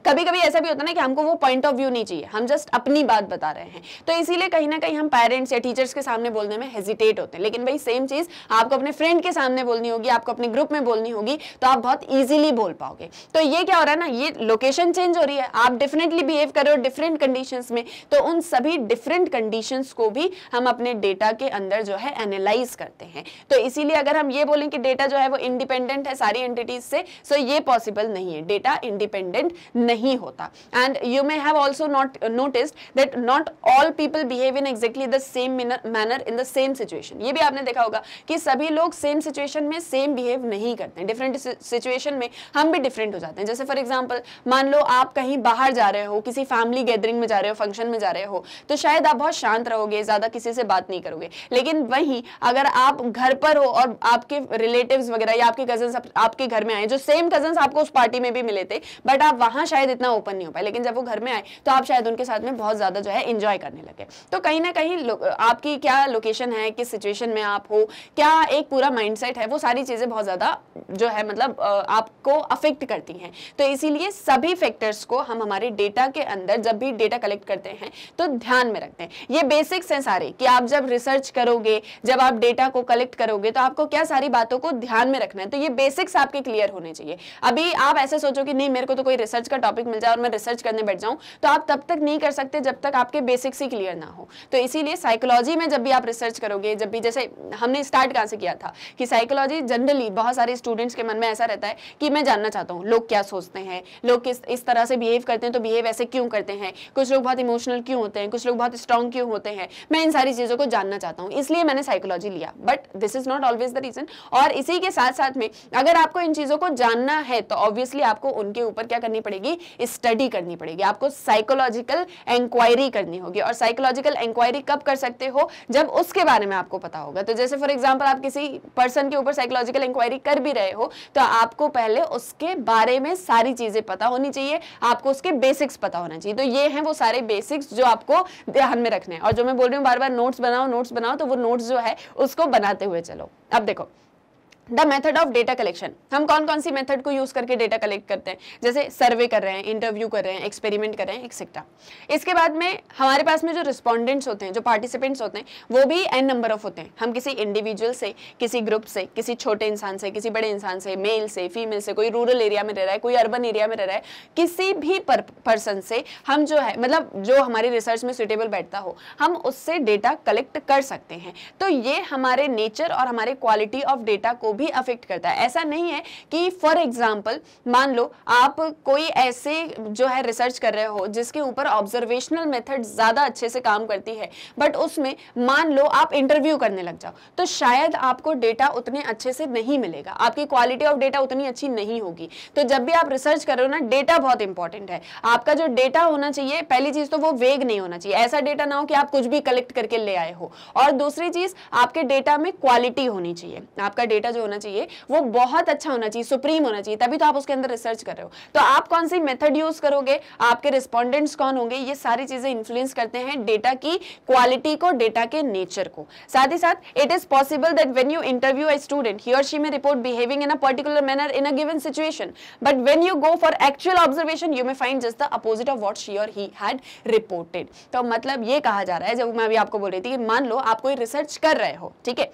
S1: कभी कभी ऐसा भी होता है ना कि हमको वो पॉइंट ऑफ व्यू नहीं चाहिए हम जस्ट अपनी बात बता रहे हैं तो इसीलिए कहीं ना कहीं हम पेरेंट्स या टीचर्स के सामने बोलने में हेजिटेट होते हैं लेकिन भाई सेम चीज़ आपको अपने फ्रेंड के सामने बोलनी होगी आपको अपने ग्रुप में बोलनी होगी तो आप बहुत ईजिली बोल पाओगे तो ये क्या हो रहा है ना ये लोकेशन चेंज हो रही है आप डिफरेंटली बिहेव कर रहे हो डिफरेंट कंडीशन में तो उन सभी डिफरेंट कंडीशन को भी हम अपने डेटा के अंदर जो है एनालाइज करते हैं तो इसीलिए अगर हम ये बोलें कि डेटा जो है वो इंडिपेंडेंट है सारी एंटिटीज से सो ये पॉसिबल नहीं है डेटा इंडिपेंडेंट नहीं होता and you may have also not notice that not all people behave in exactly the same manner in the same situation ये भी आपने देखा होगा कि सभी लोग सेम सिचुएशन में सेम बिहेव नहीं करते हैं डिफरेंट सिचुएशन में हम भी डिफरेंट हो जाते हैं जैसे फॉर एग्जाम्पल मान लो आप कहीं बाहर जा रहे हो किसी फैमिली गैदरिंग में जा रहे हो फंक्शन में जा रहे हो तो शायद आप बहुत शांत रहोगे ज़्यादा किसी से बात नहीं करोगे लेकिन वहीं अगर आप घर पर हो और आपके रिलेटिव वगैरह या आपके कजन आपके घर में आए जो सेम कजन आपको उस पार्टी में भी मिले थे बट आप वहां शायद इतना ओपन नहीं हो पाए लेकिन जब वो घर में आए तो आप शायद उनके साथ में बहुत ज़्यादा जो है इंजॉय करने लगे तो कहीं ना कहीं आपकी क्या लोकेशन है किस सिचुएशन में आप हो क्या एक पूरा माइंडसेट है वो सारी चीज़ें चीज़ें बहुत ज़्यादा जो है मतलब आपको अफेक्ट करती हैं तो इसीलिए सभी फैक्टर्स को हम हमारे डेटा के अंदर जब भी डेटा कलेक्ट करते हैं तो ध्यान में रखते हैं ये बेसिक्स हैं सारे कि आप जब रिसर्च करोगे जब आप डेटा को कलेक्ट करोगे तो आपको क्या सारी बातों को ध्यान में रखना है तो ये बेसिक्स आपके क्लियर होने चाहिए अभी आप ऐसे सोचो कि नहीं मेरे को तो कोई रिसर्च का टॉपिक मिल जाए और मैं रिसर्च करने बैठ जाऊँ तो आप तब तक नहीं कर सकते जब तक आपके बेसिक्स ही क्लियर ना हो तो इसीलिए साइकोलॉजी में जब भी आप रिसर्च करोगे जब भी जैसे हमने स्टार्ट कहाँ से किया था कि साइकोलॉजी जनरल जनरली बहुत सारे स्टूडेंट्स के मन में ऐसा रहता है कि मैं जानना चाहता हूँ लोग क्या सोचते हैं लोग किस इस तरह से बिहेव करते हैं तो बिहेव ऐसे क्यों करते हैं कुछ लोग बहुत इमोशनल क्यों होते हैं कुछ लोग बहुत स्ट्रॉन्ग क्यों होते हैं मैं इन सारी चीज़ों को जानना चाहता हूँ इसलिए मैंने साइकोलॉजी लिया but this is not always the reason और इसी के साथ साथ में अगर आपको इन चीज़ों को जानना है तो ऑब्वियसली आपको उनके ऊपर क्या करनी पड़ेगी स्टडी करनी पड़ेगी आपको साइकोलॉजिकल इंक्वायरी करनी होगी और साइकोलॉजिकल इंक्वायरी कब कर सकते हो जब उसके बारे में आपको पता होगा तो जैसे फॉर एग्जाम्पल आप किसी पर्सन के ऊपर साइकोलॉजिकल पोलिटिकल इंक्वायरी कर भी रहे हो तो आपको पहले उसके बारे में सारी चीज़ें पता होनी चाहिए आपको उसके बेसिक्स पता होना चाहिए तो ये हैं वो सारे बेसिक्स जो आपको ध्यान में रखने हैं और जो मैं बोल रही हूँ बार बार नोट्स बनाओ नोट्स बनाओ तो वो नोट्स जो है उसको बनाते हुए चलो अब देखो the method of data collection हम कौन कौन सी मेथड को यूज करके डेटा कलेक्ट करते हैं जैसे सर्वे कर रहे हैं इंटरव्यू कर रहे हैं एक्सपेरिमेंट कर रहे हैं एक्सेट्रा इसके बाद में हमारे पास में जो रिस्पॉन्डेंट्स होते हैं जो पार्टिसिपेंट्स होते हैं वो भी एन नंबर ऑफ होते हैं हम किसी इंडिविजुअल से किसी ग्रुप से किसी छोटे इंसान से किसी बड़े इंसान से मेल से फीमेल से कोई रूरल एरिया में रह रहा है कोई अर्बन एरिया में रह रहा है किसी भी पर्सन से हम जो है मतलब जो हमारे रिसर्च में सुटेबल बैठता हो हम उससे डेटा कलेक्ट कर सकते हैं तो ये हमारे नेचर और हमारे क्वालिटी ऑफ डेटा को भी अफेक्ट करता है ऐसा नहीं है कि फॉर एग्जाम्पल मान लो आप कोई ऐसे जो है रिसर्च कर रहे हो जिसके ऊपर ऑब्जर्वेशनल मेथड ज़्यादा अच्छे से काम करती है बट उसमें मान लो आप इंटरव्यू करने लग जाओ तो शायद आपको डेटा उतने अच्छे से नहीं मिलेगा आपकी क्वालिटी ऑफ डेटा उतनी अच्छी नहीं होगी तो जब भी आप रिसर्च कर रहे हो ना डेटा बहुत इंपॉर्टेंट है आपका जो डेटा होना चाहिए पहली चीज़ तो वो वेग नहीं होना चाहिए ऐसा डेटा ना हो कि आप कुछ भी कलेक्ट करके ले आए हो और दूसरी चीज़ आपके डेटा में क्वालिटी होनी चाहिए आपका डेटा जो होना चाहिए वो बहुत अच्छा होना चाहिए सुप्रीम होना चाहिए तभी तो आप उसके अंदर रिसर्च कर रहे हो तो आप कौन सी मेथड यूज करोगे आपके रिस्पॉन्डेंट्स कौन होंगे ये सारी चीजें इन्फ्लुएंस करते हैं डेटा की क्वालिटी को डेटा के नेचर को साथ ही साथ it is possible that when you interview a student he or she may report behaving in a particular manner in a given situation but when you go for actual observation you may find just the opposite of what she or he had reported तो मतलब ये कहा जा रहा है जब मैं अभी आपको बोल रही थी कि मान लो आप कोई रिसर्च कर रहे हो ठीक है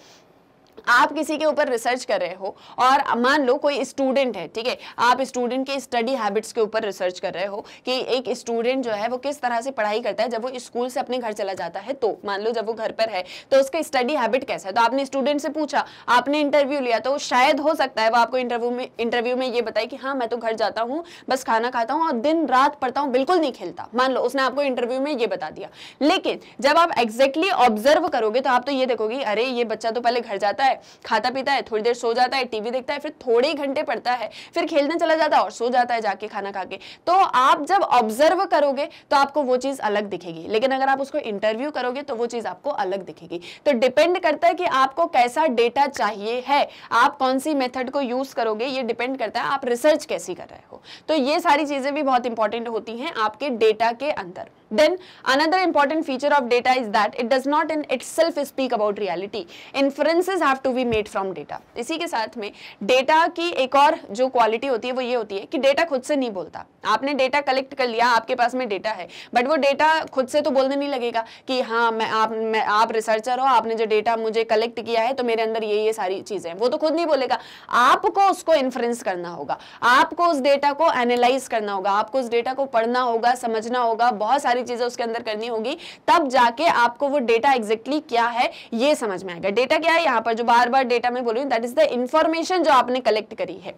S1: आप किसी के ऊपर रिसर्च कर रहे हो और मान लो कोई स्टूडेंट है ठीक है आप स्टूडेंट के स्टडी हैबिट्स के ऊपर रिसर्च कर रहे हो कि एक स्टूडेंट जो है वो किस तरह से पढ़ाई करता है जब वो स्कूल से अपने घर चला जाता है तो मान लो जब वो घर पर है तो उसका स्टडी हैबिट कैसा है तो आपने स्टूडेंट से पूछा आपने इंटरव्यू लिया तो शायद हो सकता है वो आपको इंटरव्यू में इंटरव्यू में ये बताए कि हाँ मैं तो घर जाता हूँ बस खाना खाता हूँ और दिन रात पढ़ता हूँ बिल्कुल नहीं खेलता मान लो उसने आपको इंटरव्यू में ये बता दिया लेकिन जब आप एग्जैक्टली ऑब्जर्व करोगे तो आप तो ये देखोगे अरे ये बच्चा तो पहले घर जाता है है खाता पीता है थोड़ी देर सो जाता है टीवी देखता है फिर थोड़े घंटे पढ़ता है फिर खेलने चला जाता है और सो जाता है जाके खाना खा के तो आप जब ऑब्जर्व करोगे तो आपको वो चीज़ अलग दिखेगी लेकिन अगर आप उसको इंटरव्यू करोगे तो वो चीज़ आपको अलग दिखेगी तो डिपेंड करता है कि आपको कैसा डेटा चाहिए है आप कौन सी मेथड को यूज़ करोगे ये डिपेंड करता है आप रिसर्च कैसी कर रहे हो तो ये सारी चीज़ें भी बहुत इंपॉर्टेंट होती हैं आपके डेटा के अंदर Then another important feature of data is that it does not in itself speak about reality. Inferences have to be made from data. इसी के साथ में data की एक और जो क्वालिटी होती है वो ये होती है कि data खुद से नहीं बोलता आपने data कलेक्ट कर लिया आपके पास में data है बट वो data खुद से तो बोलने नहीं लगेगा कि हाँ मैं आप मैं आप रिसर्चर हो आपने जो डेटा मुझे कलेक्ट किया है तो मेरे अंदर ये ये सारी चीज़ें हैं वो तो खुद नहीं बोलेगा आपको उसको इन्फ्रेंस करना होगा आपको उस डेटा को एनालाइज करना होगा आपको उस डेटा को पढ़ना होगा समझना होगा बहुत सारी सारी चीजें उसके अंदर करनी होगी तब जाके आपको वो डेटा एग्जैक्टली क्या है ये समझ में आएगा डेटा क्या है यहाँ पर जो बार बार डेटा में बोल रही हूँ दैट इज द इन्फॉर्मेशन जो आपने कलेक्ट करी है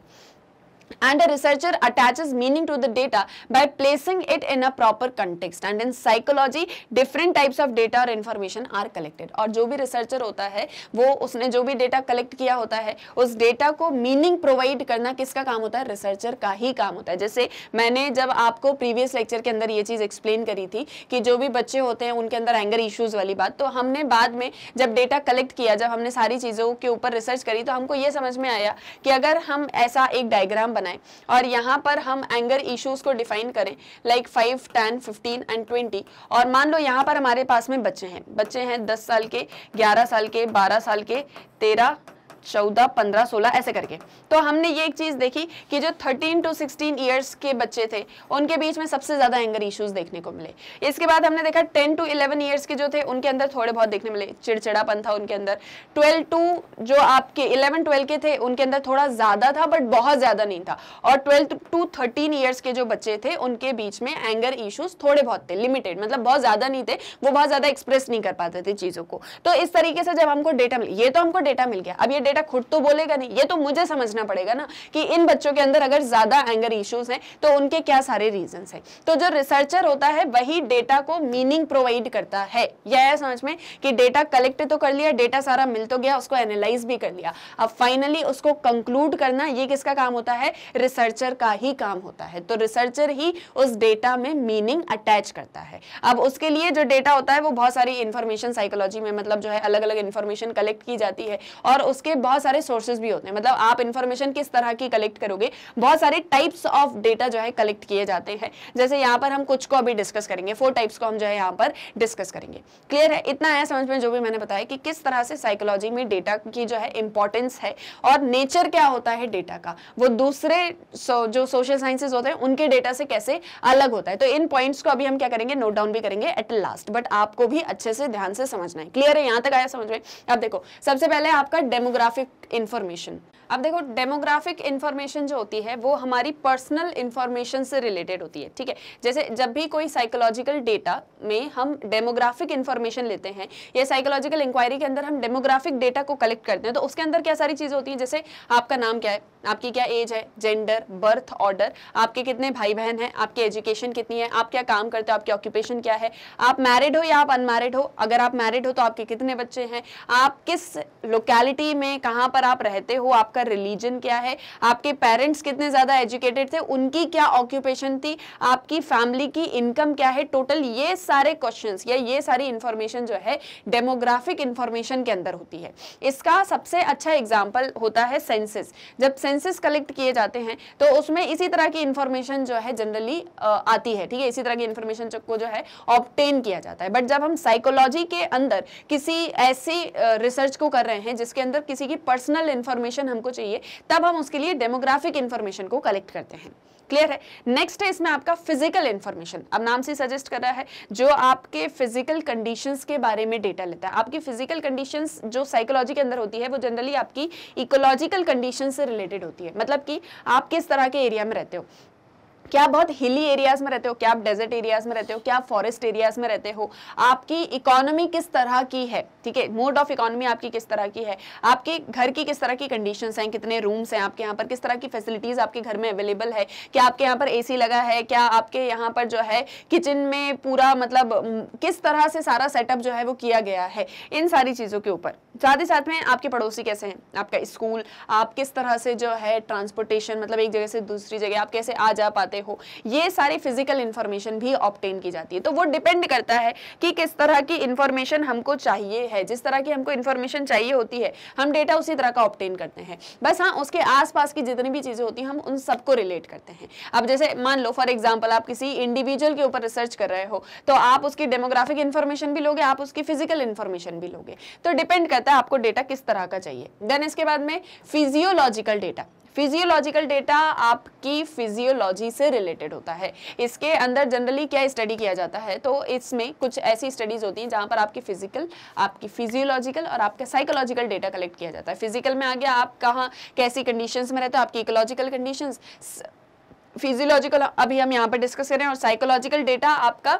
S1: and a researcher attaches meaning to the data by placing it in a proper context and in psychology different types of data or information are collected aur jo bhi researcher hota hai wo usne jo bhi data collect kiya hota hai us data ko meaning provide karna kiska kaam hota hai researcher ka hi kaam hota hai jaise maine jab aapko previous lecture ke andar ye cheez explain kari thi ki jo bhi bacche hote hain unke andar anger issues wali baat to humne baad mein jab data collect kiya jab humne sari cheezon ke upar research kari to humko ye samajh mein aaya ki agar hum aisa ek diagram बनाए और यहाँ पर हम anger issues को define करें like five ten fifteen and twenty और मान लो यहाँ पर हमारे पास में बच्चे हैं बच्चे हैं दस साल के ग्यारह साल के बारह साल के तेरह चौदह पंद्रह सोलह ऐसे करके तो हमने ये एक चीज़ देखी कि जो थर्टीन टू सिक्सटीन ईयर्स के बच्चे थे उनके बीच में सबसे ज़्यादा एंगर इश्यूज देखने को मिले इसके बाद हमने देखा टेन टू इलेवन ईयर्स के जो थे उनके अंदर थोड़े बहुत देखने मिले चिड़चिड़ापन था उनके अंदर ट्वेल्व टू जो आपके इलेवन ट्वेल्व के थे उनके अंदर थोड़ा ज़्यादा था बट बहुत ज़्यादा नहीं था और ट्वेल्व टू थर्टीन ईयर्स के जो बच्चे थे उनके बीच में एंगर इश्यूज थोड़े बहुत थे लिमिटेड मतलब बहुत ज़्यादा नहीं थे वो बहुत ज़्यादा एक्सप्रेस नहीं कर पाते थे चीज़ों को तो इस तरीके से जब हमको डेटा मिले ये तो हमको डेटा मिल गया अब ये बेटा खुद तो बोलेगा नहीं ये तो मुझे समझना पड़ेगा ना कि इन बच्चों के अंदर अगर ज्यादा एंगर इश्यूज हैं तो उनके क्या सारे रीजन हैं तो जो रिसर्चर होता है वही डेटा को मीनिंग प्रोवाइड करता है यह है समझ में कि डेटा कलेक्ट तो कर लिया डेटा सारा मिल तो गया उसको एनालाइज भी कर लिया अब फाइनली उसको कंक्लूड करना ये किसका काम होता है रिसर्चर का ही काम होता है तो रिसर्चर ही उस डेटा में मीनिंग अटैच करता है अब उसके लिए जो डेटा होता है वो बहुत सारी इंफॉर्मेशन साइकोलॉजी में मतलब जो है अलग अलग इंफॉर्मेशन कलेक्ट की जाती है और उसके बहुत सारे सोर्सेज भी होते हैं मतलब आप इन्फॉर्मेशन किस तरह की कलेक्ट करोगे बहुत सारे टाइप्स ऑफ डेटा जो है कलेक्ट किए जाते हैं जैसे यहाँ पर हम कुछ को अभी डिस्कस करेंगे फोर टाइप्स को हम जो है यहाँ पर डिस्कस करेंगे क्लियर है इतना आया समझ में जो भी मैंने बताया कि किस तरह से साइकोलॉजी में डेटा की जो है इंपॉर्टेंस है और नेचर क्या होता है डेटा का वो दूसरे जो सोशल साइंसेज होते हैं उनके डेटा से कैसे अलग होता है तो इन पॉइंट्स को अभी हम क्या करेंगे नोट डाउन भी करेंगे एट लास्ट बट आपको भी अच्छे से ध्यान से समझना है क्लियर है यहाँ तक आया समझ में अब देखो सबसे पहले आपका डेमोग्राफी COAF इन्फॉर्मेशन अब देखो डेमोग्राफिक इन्फॉर्मेशन जो होती है वो हमारी पर्सनल इन्फॉर्मेशन से रिलेटेड होती है ठीक है जैसे जब भी कोई साइकोलॉजिकल डेटा में हम डेमोग्राफिक इन्फॉर्मेशन लेते हैं या साइकोलॉजिकल इंक्वायरी के अंदर हम डेमोग्राफिक डेटा को कलेक्ट करते हैं तो उसके अंदर क्या सारी चीज़ें होती हैं जैसे आपका नाम क्या है आपकी क्या एज है जेंडर बर्थ ऑर्डर आपके कितने भाई बहन हैं आपकी एजुकेशन कितनी है आप क्या काम करते हो आपकी ऑक्यूपेशन क्या है आप मैरिड हो या आप अनमैरिड हो अगर आप मैरिड हो तो आपके कितने बच्चे हैं आप किस लोकेलिटी में कहाँ पर पर आप रहते हो आपका रिलीजन क्या है आपके पेरेंट्स कितने ज़्यादा एजुकेटेड थे उनकी क्या ऑक्यूपेशन थी आपकी फैमिली की इनकम क्या है टोटल ये सारे क्वेश्चन या ये सारी इंफॉर्मेशन जो है डेमोग्राफिक इंफॉर्मेशन के अंदर होती है इसका सबसे अच्छा एग्जाम्पल होता है सेंसिस जब सेंसिस कलेक्ट किए जाते हैं तो उसमें इसी तरह की इंफॉर्मेशन जो है जनरली आती है ठीक है इसी तरह की इंफॉर्मेशन को जो है ऑप्टेन किया जाता है बट जब हम साइकोलॉजी के अंदर किसी ऐसी रिसर्च को कर रहे हैं जिसके अंदर किसी की पर्सनल पर्सनल इन्फॉर्मेशन हमको चाहिए तब हम उसके लिए डेमोग्राफिक इन्फॉर्मेशन को कलेक्ट करते हैं क्लियर है नेक्स्ट है इसमें आपका फिजिकल इंफॉर्मेशन अब नाम से सजेस्ट कर रहा है जो आपके फिजिकल कंडीशंस के बारे में डेटा लेता है आपकी फिजिकल कंडीशंस जो साइकोलॉजी के अंदर होती है वो जनरली आपकी इकोलॉजिकल कंडीशन से रिलेटेड होती है मतलब कि आप किस तरह के एरिया में रहते हो क्या बहुत हिली एरियाज में रहते हो क्या आप डेजर्ट एरियाज में रहते हो क्या आप फॉरेस्ट एरियाज में रहते हो आपकी इकोनॉमी किस तरह की है ठीक है मोड ऑफ इकोनॉमी आपकी किस तरह की है आपके घर की किस तरह की कंडीशन है कितने रूम्स हैं आपके यहाँ पर किस तरह की फैसिलिटीज आपके घर में अवेलेबल है क्या आपके यहाँ पर ए लगा है क्या आपके यहाँ पर जो है किचन में पूरा मतलब किस तरह से सारा सेटअप जो है वो किया गया है इन सारी चीज़ों के ऊपर साथ ही साथ में आपके पड़ोसी कैसे हैं आपका स्कूल आप किस तरह से जो है ट्रांसपोर्टेशन मतलब एक जगह से दूसरी जगह आप कैसे आ जा पाते हो ये सारी फिजिकल इंफॉर्मेशन भी ऑप्टेन की जाती है तो वो डिपेंड करता है कि किस तरह की इंफॉर्मेशन हमको चाहिए है जिस तरह की हमको इंफॉर्मेशन चाहिए होती है हम डेटा उसी तरह का ऑप्टेन करते हैं बस हाँ उसके आसपास की जितनी भी चीज़ें होती हैं हम उन सबको रिलेट करते हैं अब जैसे मान लो फॉर एग्जाम्पल आप किसी इंडिविजुअल के ऊपर रिसर्च कर रहे हो तो आप उसकी डेमोग्राफिक इन्फॉर्मेशन भी लोगे आप उसकी फिजिकल इन्फॉर्मेशन भी लोगे तो डिपेंड करता है आपको डेटा किस तरह का चाहिए देन इसके बाद में फिजियोलॉजिकल डेटा फिजियोलॉजिकल डेटा आपकी फिजियोलॉजी से रिलेटेड होता है इसके अंदर जनरली क्या स्टडी किया जाता है तो इसमें कुछ ऐसी स्टडीज़ होती हैं जहाँ पर आपकी फिजिकल आपकी फिजियोलॉजिकल और आपका साइकोलॉजिकल डेटा कलेक्ट किया जाता है फिजिकल में आ गया आप कहाँ कैसी कंडीशन में रहते हो आपकी इकोलॉजिकल कंडीशन फिजियोलॉजिकल अभी हम यहाँ पर डिस्कस कर रहे हैं और साइकोलॉजिकल डेटा आपका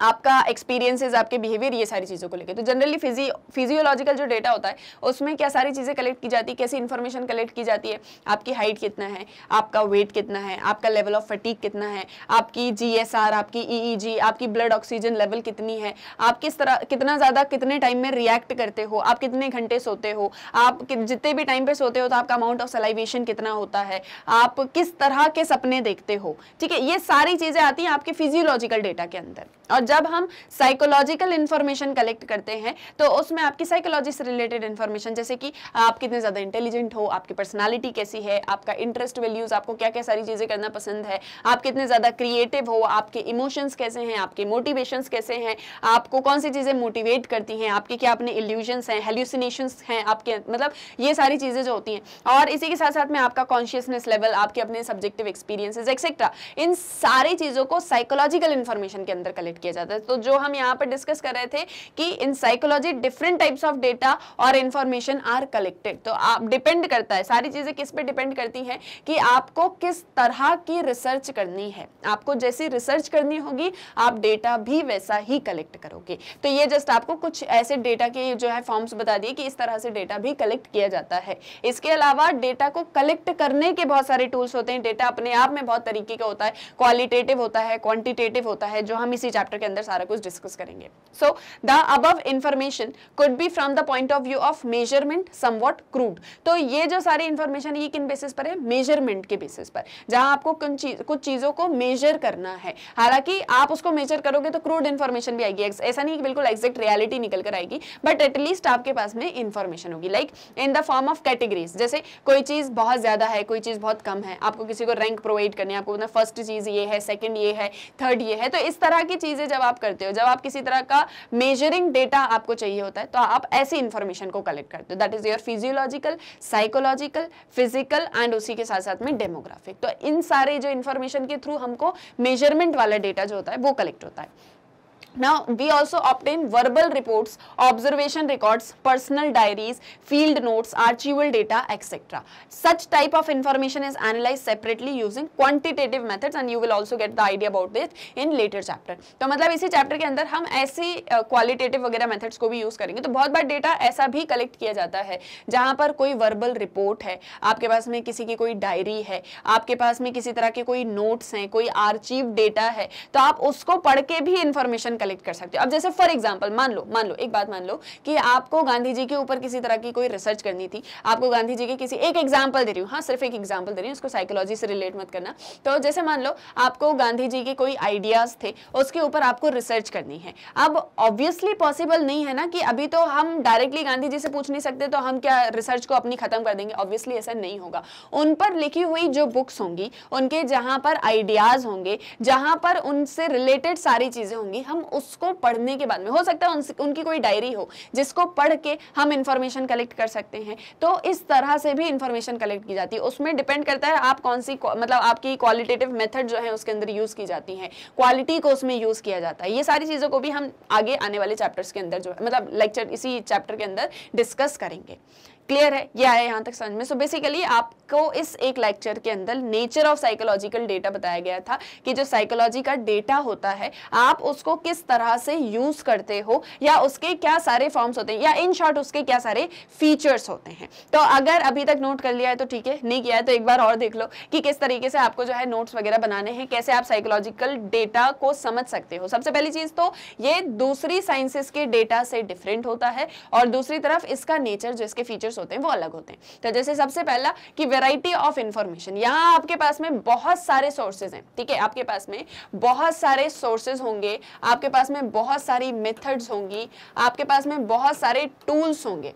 S1: आपका एक्सपीरियंसेस आपके बिहेवियर ये सारी चीज़ों को लेकर तो जनरली फिजी फिजियोलॉजिकल जो डेटा होता है उसमें क्या सारी चीज़ें कलेक्ट की जाती है कैसी इन्फॉर्मेशन कलेक्ट की जाती है आपकी हाइट कितना है आपका वेट कितना है आपका लेवल ऑफ फटीक कितना है आपकी जी आपकी ई e e आपकी ब्लड ऑक्सीजन लेवल कितनी है आप किस तरह कितना ज़्यादा कितने टाइम में रिएक्ट करते हो आप कितने घंटे सोते हो आप जितने भी टाइम पर सोते हो तो आपका अमाउंट ऑफ सलाइवेशन कितना होता है आप किस तरह के सपने देखते हो ठीक है ये सारी चीज़ें आती हैं आपके फिजियोलॉजिकल डेटा के अंदर और जब हम साइकोलॉजिकल इन्फॉर्मेशन कलेक्ट करते हैं तो उसमें आपकी साइकोलॉजी से रिलेटेड इन्फॉर्मेशन जैसे कि आप कितने ज़्यादा इंटेलिजेंट हो आपकी पर्सनैलिटी कैसी है आपका इंटरेस्ट वैल्यूज़ आपको क्या क्या सारी चीज़ें करना पसंद है आप कितने ज़्यादा क्रिएटिव हो आपके इमोशंस कैसे हैं आपके मोटिवेशंस कैसे हैं आपको कौन सी चीज़ें मोटिवेट करती हैं आपके क्या अपने इल्यूजन्स हैं हेल्यूसिनेशंस हैं आपके मतलब ये सारी चीज़ें जो होती हैं और इसी के साथ साथ में आपका कॉन्शियसनेस लेवल आपके अपने सब्जेक्टिव एक्सपीरियंसेस एक्सेट्रा इन सारी चीज़ों को साइकोलॉजिकल इन्फॉर्मेशन के अंदर कलेक्ट किया किया जाता है तो जो हम यहाँ पर डिस्कस कर रहे थे कि in psychology different types of data और इन्फॉर्मेशन आर कलेक्टेड तो आप डिपेंड करता है सारी चीज़ें किस पे डिपेंड करती हैं कि आपको किस तरह की रिसर्च करनी है आपको जैसी रिसर्च करनी होगी आप डेटा भी वैसा ही कलेक्ट करोगे तो ये जस्ट आपको कुछ ऐसे डेटा के जो है फॉर्म्स बता दिए कि इस तरह से डेटा भी कलेक्ट किया जाता है इसके अलावा डेटा को कलेक्ट करने के बहुत सारे टूल्स होते हैं डेटा अपने आप में बहुत तरीके का होता है क्वालिटेटिव होता है क्वांटिटेटिव होता है जो हम इसी चैप्टर के अंदर सारा कुछ डिस्कस करेंगे so the above information could be from the point of view of measurement somewhat crude तो ये जो सारी इन्फॉर्मेशन ये किन बेसिस पर है मेजरमेंट के बेसिस पर जहां आपको कुछ चीज़ों को मेजर करना है हालांकि आप उसको मेजर करोगे तो क्रूड इन्फॉर्मेशन भी आएगी ऐसा नहीं कि बिल्कुल एग्जैक्ट रियलिटी निकल कर आएगी बट एटलीस्ट आपके पास में इन्फॉर्मेशन होगी like in the form of categories जैसे कोई चीज़ बहुत ज़्यादा है कोई चीज़ बहुत कम है आपको किसी को रैंक प्रोवाइड करनी है आपको फर्स्ट चीज़ ये है सेकेंड ये है थर्ड ये है तो इस तरह की चीज़ें जब आप करते हो जब आप किसी तरह का मेजरिंग डेटा आपको चाहिए होता है तो आप ऐसी इंफॉर्मेशन को कलेक्ट करते हो that is your physiological psychological physical and उसी के साथ साथ में डेमोग्राफिक तो इन सारे जो इंफॉर्मेशन के थ्रू हमको मेजरमेंट वाला डेटा जो होता है वो कलेक्ट होता है now we also obtain verbal reports observation records personal diaries field notes archival data etc such type of information is analyzed separately using quantitative methods and you will also get the idea about this in later chapter तो मतलब इसी chapter के अंदर हम ऐसी qualitative वगैरह methods को भी use करेंगे तो बहुत बार data ऐसा भी collect किया जाता है जहां पर कोई verbal report है आपके पास में किसी की कोई diary है आपके पास में किसी तरह के कोई notes हैं कोई archive data है तो आप उसको पढ़ के भी information कलेक्ट कर सकते हो अब जैसे फॉर एग्जाम्पल मान लो मान लो एक बात मान लो कि आपको गांधी जी के ऊपर किसी तरह की कोई रिसर्च करनी थी आपको गांधी जी के किसी एक एग्जाम्पल दे रही हूँ हाँ सिर्फ एक एग्जाम्पल दे रही हूँ उसको साइकोलॉजी से रिलेट मत करना तो जैसे मान लो आपको गांधी जी के कोई आइडियाज थे उसके ऊपर आपको रिसर्च करनी है अब ऑब्वियसली पॉसिबल नहीं है ना कि अभी तो हम डायरेक्टली गांधी जी से पूछ नहीं सकते तो हम क्या रिसर्च को अपनी खत्म कर देंगे ऑब्वियसली ऐसा नहीं होगा उन पर लिखी हुई जो बुक्स होंगी उनके जहाँ पर आइडियाज होंगे जहां पर उनसे रिलेटेड सारी चीज़ें होंगी हम उसको पढ़ने के बाद में हो सकता है उन, उनकी कोई डायरी हो जिसको पढ़ के हम इंफॉर्मेशन कलेक्ट कर सकते हैं तो इस तरह से भी इंफॉर्मेशन कलेक्ट की जाती है उसमें डिपेंड करता है आप कौन सी मतलब आपकी क्वालिटेटिव मेथड जो है उसके अंदर यूज़ की जाती है क्वालिटी को उसमें यूज़ किया जाता है ये सारी चीज़ों को भी हम आगे आने वाले चैप्टर्स के अंदर जो है मतलब लेक्चर इसी चैप्टर के अंदर डिस्कस करेंगे क्लियर है ये आया यहाँ तक समझ में सो so बेसिकली आपको इस एक लेक्चर के अंदर नेचर ऑफ साइकोलॉजिकल डेटा बताया गया था कि जो साइकोलॉजी का डेटा होता है आप उसको किस तरह से यूज करते हो या उसके क्या सारे फॉर्म्स होते हैं या इन शॉर्ट उसके क्या सारे फीचर्स होते हैं तो अगर अभी तक नोट कर लिया है तो ठीक है नहीं किया है तो एक बार और देख लो कि किस तरीके से आपको जो है नोट्स वगैरह बनाने हैं कैसे आप साइकोलॉजिकल डेटा को समझ सकते हो सबसे पहली चीज तो ये दूसरी साइंसेस के डेटा से डिफरेंट होता है और दूसरी तरफ इसका नेचर जो इसके फीचर फीचर्स होते हैं वो अलग होते हैं तो जैसे सबसे पहला कि वेराइटी ऑफ इंफॉर्मेशन यहाँ आपके पास में बहुत सारे सोर्सेज हैं ठीक है आपके पास में बहुत सारे सोर्सेज होंगे आपके पास में बहुत सारी मेथड्स होंगी आपके पास में बहुत सारे टूल्स होंगे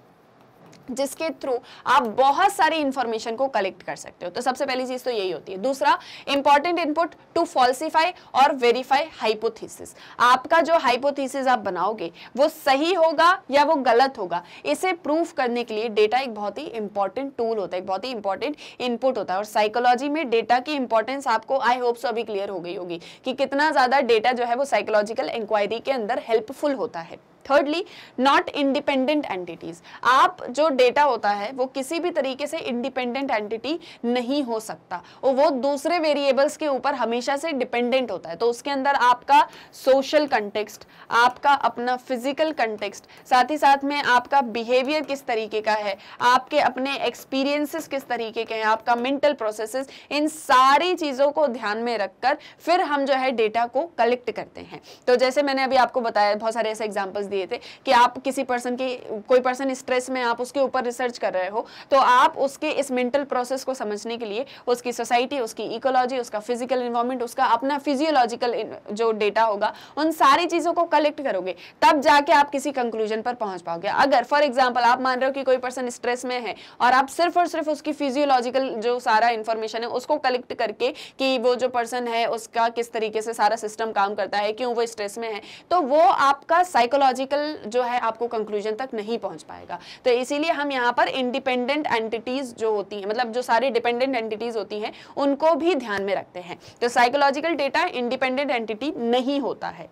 S1: जिसके थ्रू आप बहुत सारी इंफॉर्मेशन को कलेक्ट कर सकते हो तो सबसे पहली चीज़ तो यही होती है दूसरा important input to falsify or verify hypothesis आपका जो हाइपोथीसिस आप बनाओगे वो सही होगा या वो गलत होगा इसे प्रूफ करने के लिए डेटा एक बहुत ही इंपॉर्टेंट टूल होता है एक बहुत ही इंपॉर्टेंट इनपुट होता है और साइकोलॉजी में डेटा की इंपॉर्टेंस आपको आई होप सो अभी क्लियर हो गई होगी कि कितना ज़्यादा डेटा जो है वो साइकोलॉजिकल इंक्वायरी के अंदर हेल्पफुल होता है थर्डली नॉट इंडिपेंडेंट एंटिटीज आप जो डेटा होता है वो किसी भी तरीके से इंडिपेंडेंट एंटिटी नहीं हो सकता और वो दूसरे वेरिएबल्स के ऊपर हमेशा से डिपेंडेंट होता है तो उसके अंदर आपका सोशल कंटेक्स्ट आपका अपना फिजिकल कंटेक्सट साथ ही साथ में आपका बिहेवियर किस तरीके का है आपके अपने एक्सपीरियंसेस किस तरीके के हैं आपका मेंटल प्रोसेस इन सारी चीज़ों को ध्यान में रखकर फिर हम जो है डेटा को कलेक्ट करते हैं तो जैसे मैंने अभी आपको बताया बहुत सारे ऐसे एग्जाम्पल्स दिए दिए थे कि आप किसी पर्सन की कोई पर्सन स्ट्रेस में आप उसके ऊपर रिसर्च कर रहे हो तो आप उसके इस मेंटल प्रोसेस को समझने के लिए उसकी सोसाइटी उसकी इकोलॉजी उसका फिजिकल इन्वॉर्मेंट उसका अपना फिजियोलॉजिकल जो डेटा होगा उन सारी चीज़ों को कलेक्ट करोगे तब जाके आप किसी कंक्लूजन पर पहुंच पाओगे अगर फॉर एग्जाम्पल आप मान रहे हो कि कोई पर्सन स्ट्रेस में है और आप सिर्फ और सिर्फ उसकी फिजियोलॉजिकल जो सारा इन्फॉर्मेशन है उसको कलेक्ट करके कि वो जो पर्सन है उसका किस तरीके से सारा सिस्टम काम करता है क्यों वो स्ट्रेस में है तो वो आपका साइकोलॉजी लॉजिकल जो है आपको कंक्लूजन तक नहीं पहुंच पाएगा तो इसीलिए हम यहाँ पर इंडिपेंडेंट एंटिटीज जो होती हैं मतलब जो सारी डिपेंडेंट एंटिटीज होती हैं उनको भी ध्यान में रखते हैं तो साइकोलॉजिकल डेटा इंडिपेंडेंट एंटिटी नहीं होता है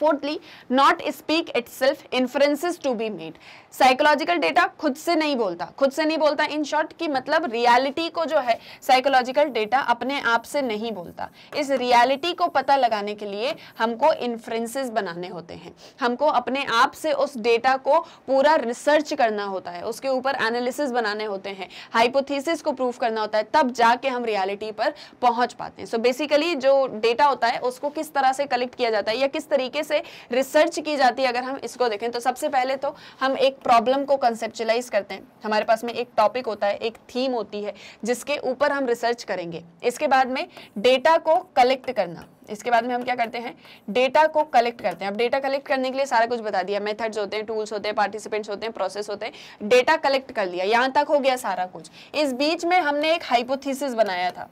S1: fourthly not speak itself inferences to be made psychological data खुद से नहीं बोलता खुद से नहीं बोलता इन शॉर्ट कि मतलब रियलिटी को जो है साइकोलॉजिकल डेटा अपने आप से नहीं बोलता इस रियलिटी को पता लगाने के लिए हमको इन्फ्रेंसेज बनाने होते हैं हमको अपने आप से उस डेटा को पूरा रिसर्च करना होता है उसके ऊपर एनालिसिस बनाने होते हैं हाइपोथीसिस को प्रूव करना होता है तब जाके हम रियालिटी पर पहुंच पाते हैं सो so बेसिकली जो डेटा होता है उसको किस तरह से कलेक्ट किया जाता है या किस तरीके से रिसर्च की जाती है अगर हम इसको देखें तो सबसे पहले तो हम एक प्रॉब्लम को कंसेप्चुलाइज करते हैं हमारे पास में एक टॉपिक होता है एक थीम होती है जिसके ऊपर हम रिसर्च करेंगे इसके बाद में डेटा को कलेक्ट करना इसके बाद में हम क्या करते हैं डेटा को कलेक्ट करते हैं अब डेटा कलेक्ट करने के लिए सारा कुछ बता दिया मेथड्स होते हैं टूल्स होते हैं पार्टिसिपेंट्स होते हैं प्रोसेस होते हैं डेटा कलेक्ट कर लिया यहाँ तक हो गया सारा कुछ इस बीच में हमने एक हाइपोथीसिस बनाया था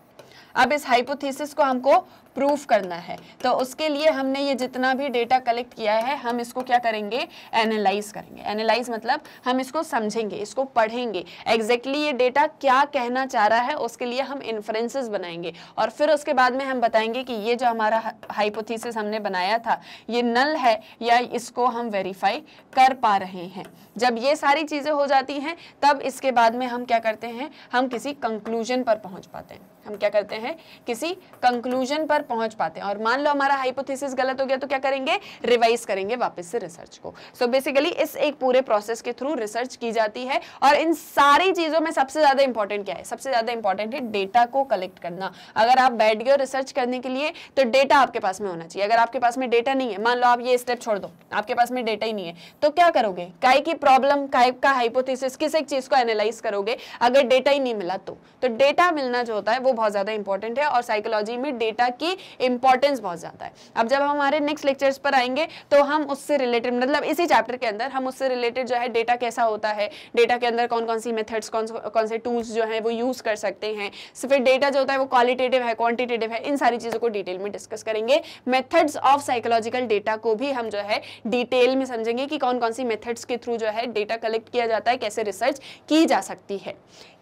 S1: अब इस हाइपोथीसिस को हमको प्रूफ करना है तो उसके लिए हमने ये जितना भी डेटा कलेक्ट किया है हम इसको क्या करेंगे एनालाइज करेंगे एनालाइज मतलब हम इसको समझेंगे इसको पढ़ेंगे एग्जैक्टली exactly ये डेटा क्या कहना चाह रहा है उसके लिए हम इन्फ्रेंसेज बनाएंगे और फिर उसके बाद में हम बताएंगे कि ये जो हमारा हाइपोथीसिस हमने बनाया था ये नल है या इसको हम वेरीफाई कर पा रहे हैं जब ये सारी चीज़ें हो जाती हैं तब इसके बाद में हम क्या करते हैं हम किसी कंक्लूजन पर पहुँच पाते हैं हम क्या करते हैं किसी कंक्लूजन पर पर पहुंच पाते हैं और मान लो हमारा हाइपोथेसिस गलत हो गया तो क्या करेंगे रिवाइज करेंगे वापस से रिसर्च को सो so बेसिकली इस एक पूरे प्रोसेस के थ्रू रिसर्च की जाती है और इन सारी चीज़ों में सबसे ज़्यादा इंपॉर्टेंट क्या है सबसे ज़्यादा इंपॉर्टेंट है डेटा को कलेक्ट करना अगर आप बैठ गए रिसर्च करने के लिए तो डेटा आपके पास में होना चाहिए अगर आपके पास में डेटा नहीं है मान लो आप ये स्टेप छोड़ दो आपके पास में डेटा ही नहीं है तो क्या करोगे काय की प्रॉब्लम काय का हाइपोथिस किस एक चीज़ को एनालाइज करोगे अगर डेटा ही नहीं मिला तो डेटा तो मिलना जो होता है वो बहुत ज़्यादा इंपॉर्टेंट है और साइकोलॉजी में डेटा की की इंपॉर्टेंस बहुत ज़्यादा है अब जब हम हमारे नेक्स्ट लेक्चर्स पर आएंगे तो हम उससे रिलेटेड मतलब इसी चैप्टर के अंदर हम उससे रिलेटेड जो है डेटा कैसा होता है डेटा के अंदर कौन कौन सी मेथड्स कौन कौन से टूल्स जो है वो यूज़ कर सकते हैं फिर डेटा जो होता है वो क्वालिटेटिव है क्वान्टिटेटिव है इन सारी चीज़ों को डिटेल में डिस्कस करेंगे मेथड्स ऑफ साइकोलॉजिकल डेटा को भी हम जो है डिटेल में समझेंगे कि कौन कौन सी मेथड्स के थ्रू जो है डेटा कलेक्ट किया जाता है कैसे रिसर्च की जा सकती है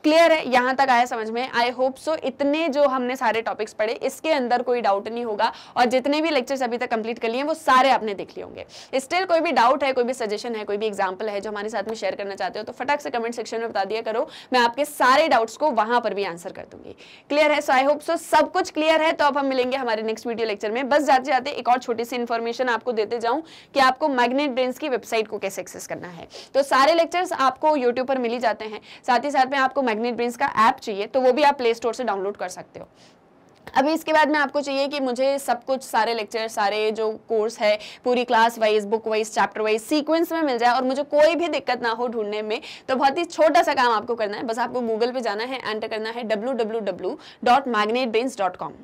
S1: क्लियर है यहां तक आया समझ में आई होप सो इतने जो हमने सारे टॉपिक्स पढ़े इसके अंदर कोई डाउट नहीं होगा और जितने भी लेक्चर्स अभी तक कंप्लीट कर लिए हैं वो सारे आपने देख लिए होंगे स्टिल कोई भी डाउट है कोई भी सजेशन है कोई भी एग्जाम्पल है जो हमारे साथ में शेयर करना चाहते हो तो फटाक से कमेंट सेक्शन में बता दिया करो मैं आपके सारे डाउट्स को वहां पर भी आंसर कर दूंगी क्लियर है सो आई होप सो सब कुछ क्लियर है तो अब हम मिलेंगे हमारे नेक्स्ट वीडियो लेक्चर में बस जाते जाते एक और छोटी सी इन्फॉर्मेशन आपको देते जाऊं कि आपको मैग्नेट ब्रेन्स की वेबसाइट को कैसे एक्सेस करना है तो सारे लेक्चर्स आपको यूट्यूब पर मिली जाते हैं साथ ही साथ में आपको मैग्नेट ब्रेन्स का ऐप चाहिए तो वो भी आप प्ले स्टोर से डाउनलोड कर सकते हो अभी इसके बाद में आपको चाहिए कि मुझे सब कुछ सारे लेक्चर सारे जो कोर्स है पूरी class wise book wise chapter wise sequence में मिल जाए और मुझे कोई भी दिक्कत ना हो ढूंढने में तो बहुत ही छोटा सा काम आपको करना है बस आपको गूगल पे जाना है एंटर करना है डब्ल्यू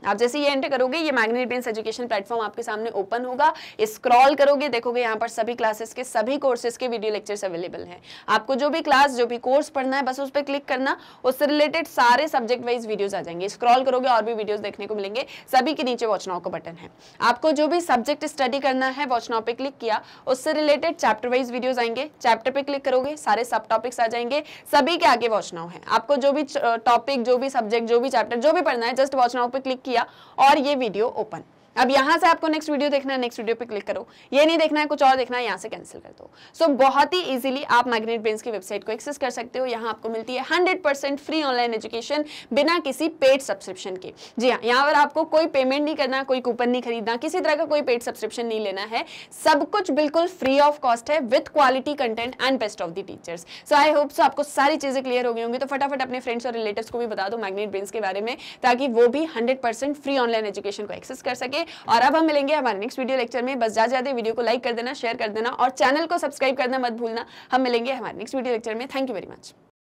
S1: आप जैसे ये एंटर करोगे ये मैग्नेट ब्रेन्स एजुकेशन प्लेटफॉर्म आपके सामने ओपन होगा स्क्रॉल करोगे देखोगे यहाँ पर सभी क्लासेस के सभी कोर्सेज के वीडियो लेक्चर्स अवेलेबल हैं आपको जो भी क्लास जो भी कोर्स पढ़ना है बस उस पर क्लिक करना उससे रिलेटेड सारे सब्जेक्ट वाइज वीडियोज आ जाएंगे स्क्रॉल करोगे और भी वीडियोज देख देखने को मिलेंगे सभी के नीचे वॉचनाओ का बटन है आपको जो भी सब्जेक्ट स्टडी करना है वॉचनाओ पे क्लिक किया उससे रिलेटेड चैप्टर वाइज वीडियो आएंगे चैप्टर पे क्लिक करोगे सारे सब टॉपिक्स आ जाएंगे सभी के आगे वॉचनाओ है आपको जो भी टॉपिक जो भी सब्जेक्ट जो भी चैप्टर जो भी पढ़ना है जस्ट वॉचनाओ पे क्लिक किया और ये वीडियो ओपन अब यहाँ से आपको नेक्स्ट वीडियो देखना है नेक्स्ट वीडियो पे क्लिक करो ये नहीं देखना है कुछ और देखना है यहाँ से कैंसिल कर दो सो so, बहुत ही इजीली आप मैग्नेट ब्रेन्स की वेबसाइट को एक्सेस कर सकते हो यहाँ आपको मिलती है hundred percent free online education बिना किसी पेड सब्सक्रिप्शन के जी हाँ यहाँ पर आपको कोई पेमेंट नहीं करना कोई कूपन नहीं खरीदना किसी तरह का कोई पेड सब्सक्रिप्शन नहीं लेना है सब कुछ बिल्कुल फ्री ऑफ कॉस्ट है with quality content and best of the teachers so I hope so आपको सारी चीज़ें क्लियर हो गई होंगी तो फटाफट अपने फ्रेंड्स और रिलेटिव को भी बता दो मैग्नेट ब्रेन्स के बारे में ताकि वो भी हंड्रेड फ्री ऑनलाइन एजुकेशन को एक्सेस कर सके और अब हम मिलेंगे हमारे नेक्स्ट वीडियो लेक्चर में बस ज्यादा ज्यादा वीडियो को लाइक कर देना शेयर कर देना और चैनल को सब्सक्राइब करना मत भूलना हम मिलेंगे हमारे नेक्स्ट वीडियो लेक्चर में थैंक यू वेरी मच